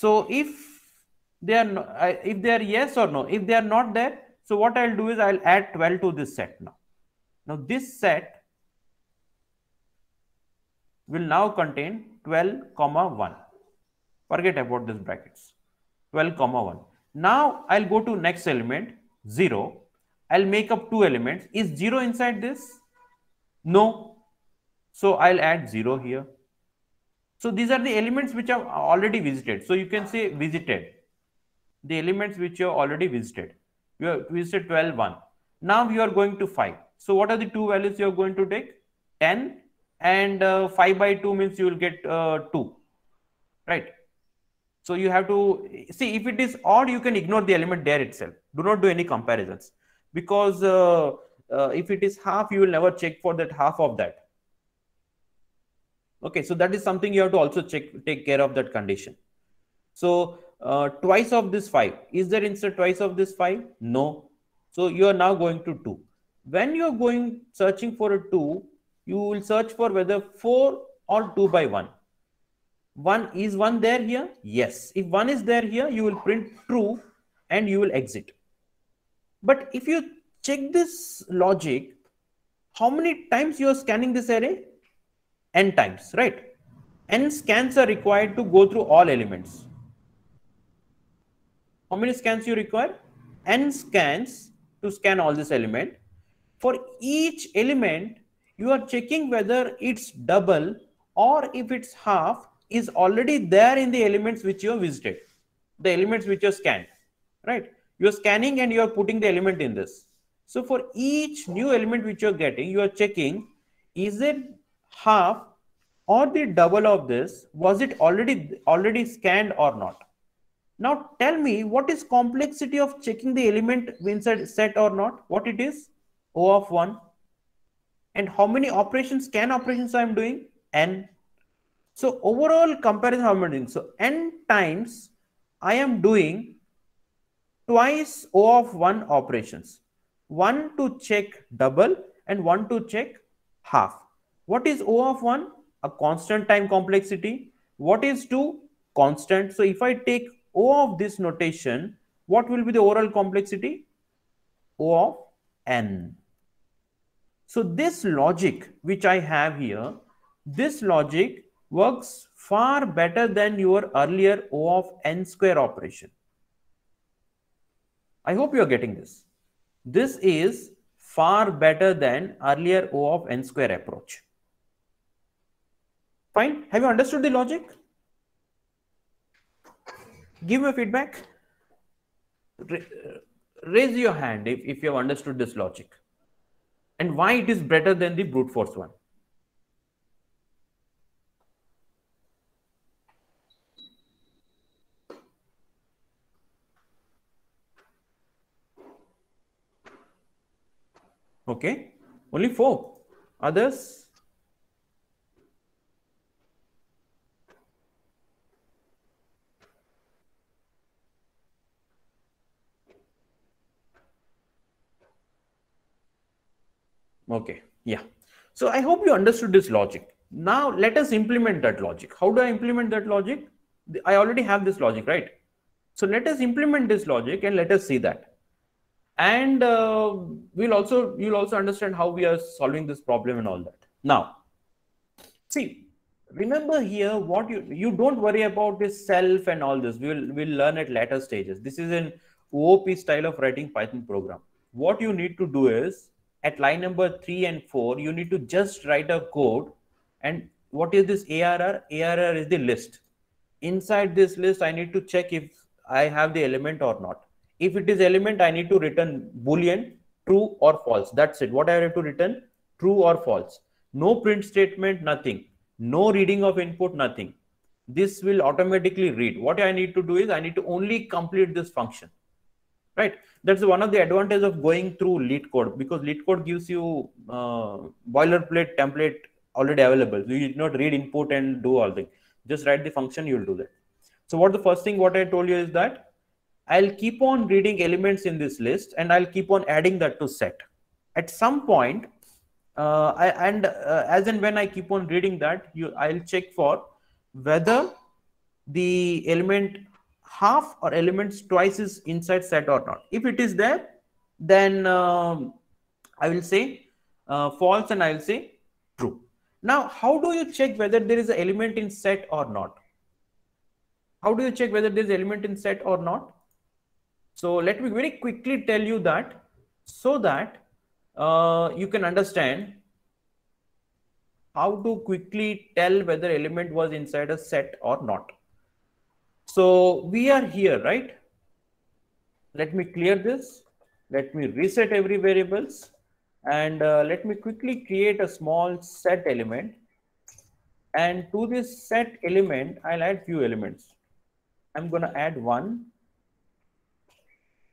so if they are if they are yes or no if they are not there so what i'll do is i'll add 12 to this set now now this set will now contain 12 comma 1 forget about these brackets 12 comma 1 now i'll go to next element 0 I'll make up two elements. Is 0 inside this? No. So I'll add 0 here. So these are the elements which are already visited. So you can say visited. The elements which you have already visited. You have visited 12, 1. Now you are going to 5. So what are the two values you are going to take? 10 and uh, 5 by 2 means you will get uh, 2. Right. So you have to see if it is odd, you can ignore the element there itself. Do not do any comparisons because uh, uh, if it is half you will never check for that half of that okay so that is something you have to also check take care of that condition so uh, twice of this 5 is there instead twice of this 5 no so you are now going to 2 when you are going searching for a 2 you will search for whether 4 or 2 by 1 1 is 1 there here yes if 1 is there here you will print true and you will exit but if you check this logic, how many times you are scanning this array? N times, right? N scans are required to go through all elements. How many scans you require? N scans to scan all this element. For each element, you are checking whether it's double or if it's half is already there in the elements which you have visited, the elements which you scanned, right? you are scanning and you are putting the element in this. So for each new element which you're getting, you are checking, is it half or the double of this? Was it already already scanned or not? Now tell me what is complexity of checking the element inside set or not? What it is? O of 1. And how many operations, scan operations I'm doing? N. So overall comparison, how many doing? So N times I am doing twice O of 1 operations. One to check double and one to check half. What is O of 1? A constant time complexity. What is 2? Constant. So if I take O of this notation, what will be the overall complexity? O of n. So this logic which I have here, this logic works far better than your earlier O of n square operation. I hope you are getting this. This is far better than earlier O of n square approach. Fine. Have you understood the logic? Give me feedback. Raise your hand if, if you have understood this logic and why it is better than the brute force one. Okay, only four. Others? Okay, yeah. So I hope you understood this logic. Now let us implement that logic. How do I implement that logic? I already have this logic, right? So let us implement this logic and let us see that and uh, we'll also you'll also understand how we are solving this problem and all that now see remember here what you you don't worry about this self and all this we'll we'll learn at later stages this is an oop style of writing python program what you need to do is at line number 3 and 4 you need to just write a code and what is this arr arr is the list inside this list i need to check if i have the element or not if it is element i need to return boolean true or false that's it what i have to return true or false no print statement nothing no reading of input nothing this will automatically read what i need to do is i need to only complete this function right that's one of the advantages of going through lead code because lead code gives you uh, boilerplate template already available you do not read input and do all the just write the function you'll do that so what the first thing what i told you is that I'll keep on reading elements in this list and I'll keep on adding that to set. At some point, uh, I, and uh, as and when I keep on reading that, you, I'll check for whether the element half or elements twice is inside set or not. If it is there, then um, I will say uh, false and I'll say true. Now, how do you check whether there is an element in set or not? How do you check whether there is element in set or not? So let me very quickly tell you that so that uh, you can understand how to quickly tell whether element was inside a set or not. So we are here, right? Let me clear this. Let me reset every variables and uh, let me quickly create a small set element. And to this set element, I'll add few elements. I'm going to add one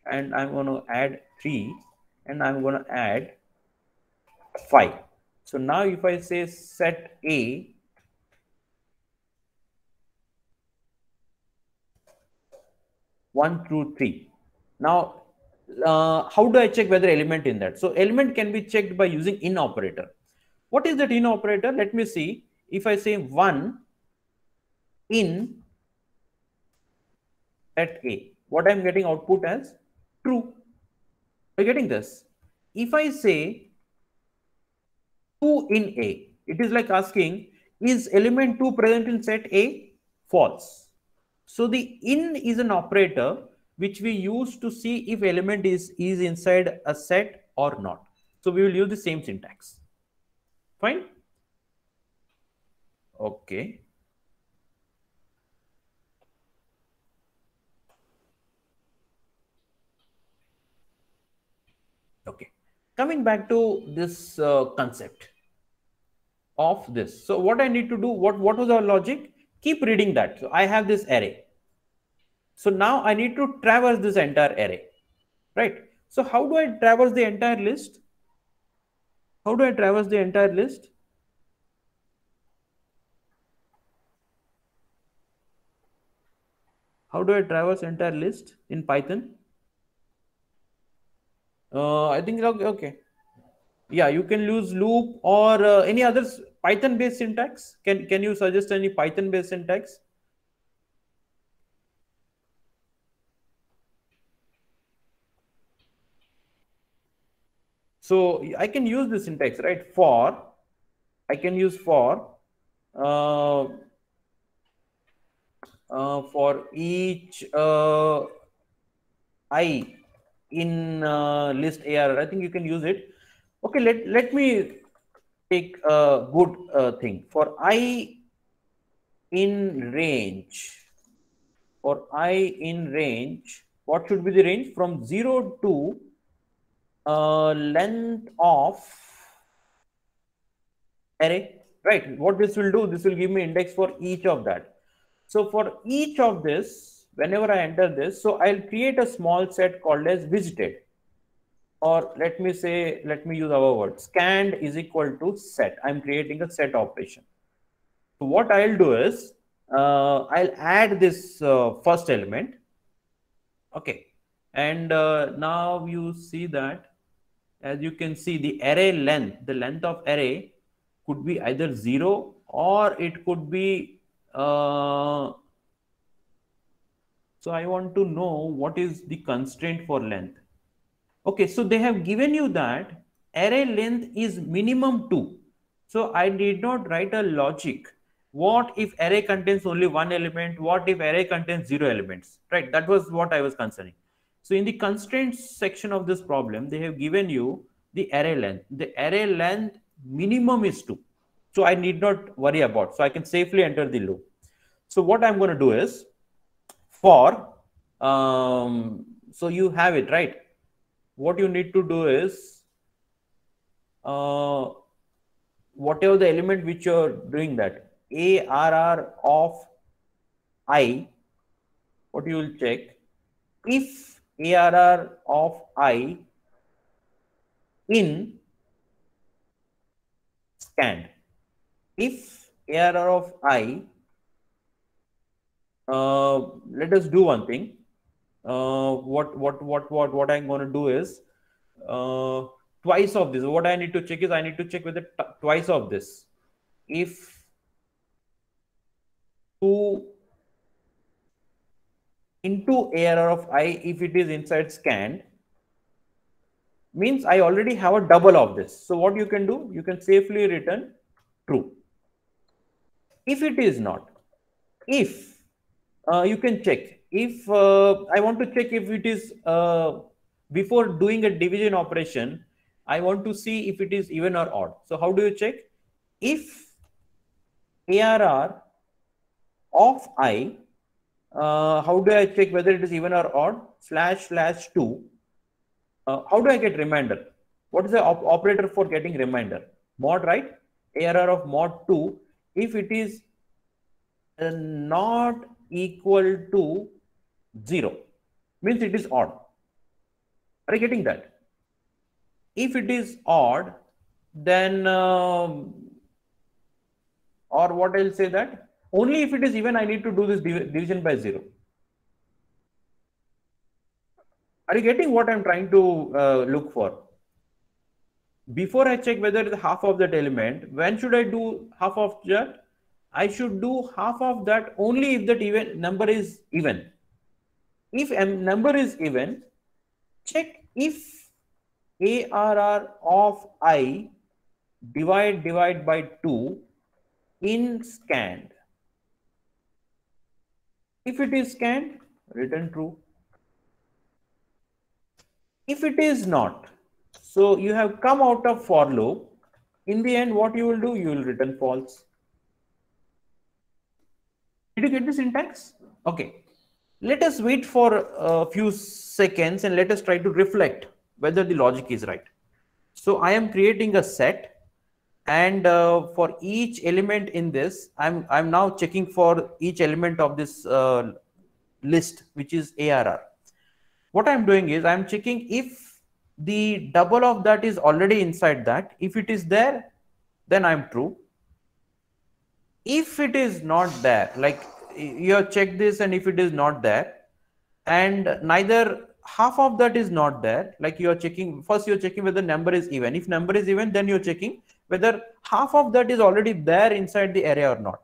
and I'm going to add 3 and I'm going to add 5. So now if I say set A one through three. Now, uh, how do I check whether element in that? So element can be checked by using in operator. What is that in operator? Let me see. If I say one in at a, what I'm getting output as true. Are you getting this? If I say 2 in A, it is like asking, is element 2 present in set A? False. So the in is an operator which we use to see if element is, is inside a set or not. So we will use the same syntax. Fine. Okay. coming back to this uh, concept of this. So what I need to do, what, what was our logic? Keep reading that. So I have this array. So now I need to traverse this entire array, right? So how do I traverse the entire list? How do I traverse the entire list? How do I traverse entire list in Python? uh, i think okay yeah you can use loop or uh, any other python based syntax can can you suggest any python based syntax so i can use the syntax right for i can use for uh, uh, for each uh, i in uh, list ARR. I think you can use it. Okay, let, let me take a good uh, thing. For I in range, for I in range, what should be the range? From 0 to uh, length of array, right? What this will do, this will give me index for each of that. So for each of this, whenever I enter this, so I'll create a small set called as visited. Or let me say, let me use our word, scanned is equal to set. I'm creating a set operation. So what I'll do is, uh, I'll add this uh, first element. Okay. And uh, now you see that, as you can see, the array length, the length of array could be either zero or it could be uh, so I want to know what is the constraint for length. Okay, so they have given you that array length is minimum 2. So I did not write a logic. What if array contains only one element? What if array contains zero elements? Right, that was what I was concerning. So in the constraints section of this problem, they have given you the array length. The array length minimum is 2. So I need not worry about. So I can safely enter the loop. So what I'm going to do is for um, so you have it right what you need to do is uh, whatever the element which you're doing that arr of i what you will check if arr of i in scanned if arr of i uh, let us do one thing. Uh, what what what what what I'm going to do is uh, twice of this. What I need to check is I need to check with it twice of this. If two into error of i if it is inside scanned means I already have a double of this. So what you can do, you can safely return true. If it is not, if uh, you can check. If uh, I want to check if it is uh, before doing a division operation, I want to see if it is even or odd. So how do you check? If ARR of I, uh, how do I check whether it is even or odd? Slash slash two. Uh, how do I get reminder? What is the op operator for getting reminder? Mod right? ARR of mod two. If it is uh, not equal to 0 means it is odd. Are you getting that? If it is odd, then um, or what I'll say that only if it is even I need to do this division by 0. Are you getting what I'm trying to uh, look for? Before I check whether it's half of that element, when should I do half of that? I should do half of that only if that even number is even. If a number is even, check if ARR of I divide divide by 2 in scanned. If it is scanned, return true. If it is not, so you have come out of for loop. In the end, what you will do, you will return false. Did you get the syntax? Okay. Let us wait for a few seconds and let us try to reflect whether the logic is right. So I am creating a set and uh, for each element in this, I'm, I'm now checking for each element of this uh, list, which is ARR. What I'm doing is I'm checking if the double of that is already inside that. If it is there, then I'm true if it is not there like you have checked this and if it is not there and neither half of that is not there like you are checking first you're checking whether number is even if number is even then you're checking whether half of that is already there inside the array or not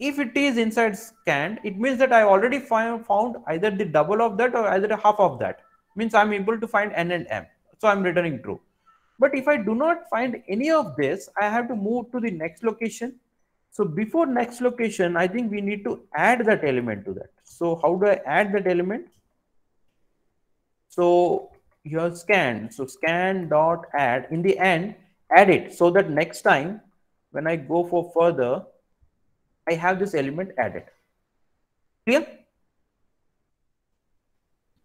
if it is inside scanned it means that i already found either the double of that or either half of that means i'm able to find n and m so i'm returning true but if i do not find any of this i have to move to the next location so before next location, I think we need to add that element to that. So how do I add that element? So you scan. So scan dot add in the end, add it so that next time when I go for further, I have this element added. Clear?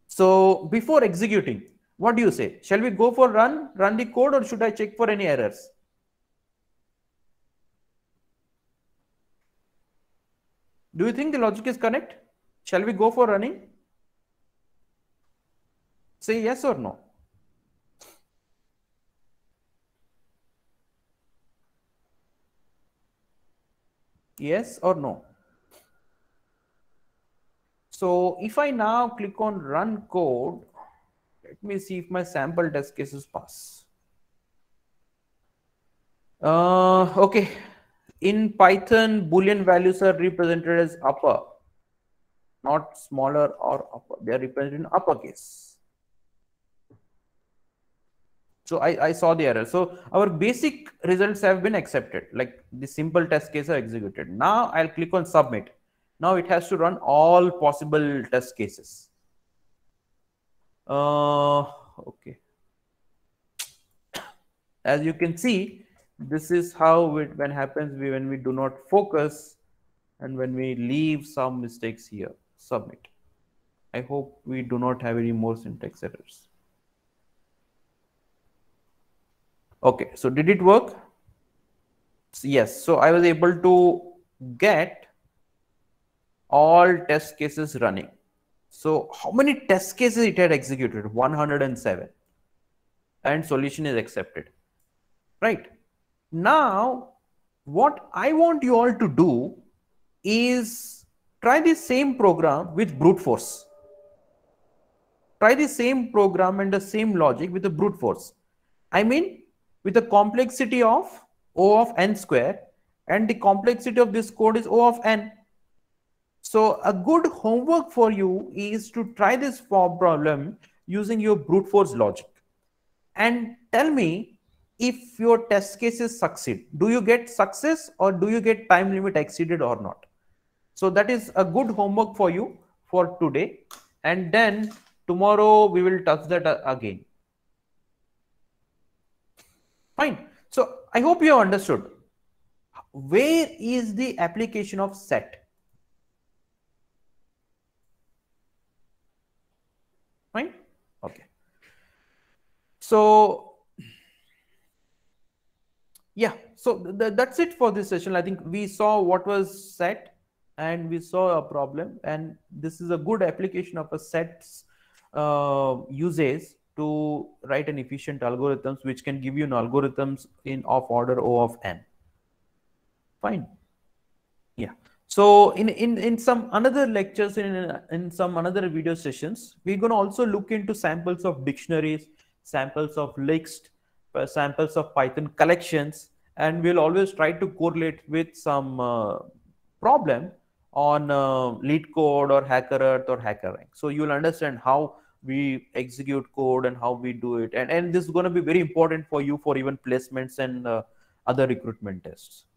So before executing, what do you say? Shall we go for run, run the code or should I check for any errors? Do you think the logic is correct? Shall we go for running? Say yes or no. Yes or no? So if I now click on run code, let me see if my sample test cases pass. Uh, okay, in Python, Boolean values are represented as upper, not smaller or upper. They are represented in uppercase. So I, I saw the error. So our basic results have been accepted, like the simple test case are executed. Now I'll click on submit. Now it has to run all possible test cases. Uh, okay. As you can see, this is how it when happens we, when we do not focus and when we leave some mistakes here submit i hope we do not have any more syntax errors okay so did it work yes so i was able to get all test cases running so how many test cases it had executed 107 and solution is accepted right now, what I want you all to do is try the same program with brute force. Try the same program and the same logic with the brute force. I mean, with the complexity of O of n square and the complexity of this code is O of n. So a good homework for you is to try this problem using your brute force logic and tell me if your test cases succeed do you get success or do you get time limit exceeded or not so that is a good homework for you for today and then tomorrow we will touch that uh, again fine so i hope you have understood where is the application of set fine okay so yeah so th that's it for this session i think we saw what was set and we saw a problem and this is a good application of a sets uh, uses to write an efficient algorithms which can give you an algorithms in of order o of n fine yeah so in in in some another lectures in in some another video sessions we're going to also look into samples of dictionaries samples of lists uh, samples of Python collections, and we'll always try to correlate with some uh, problem on uh, lead code or hacker earth or HackerRank. So you'll understand how we execute code and how we do it. And, and this is going to be very important for you for even placements and uh, other recruitment tests.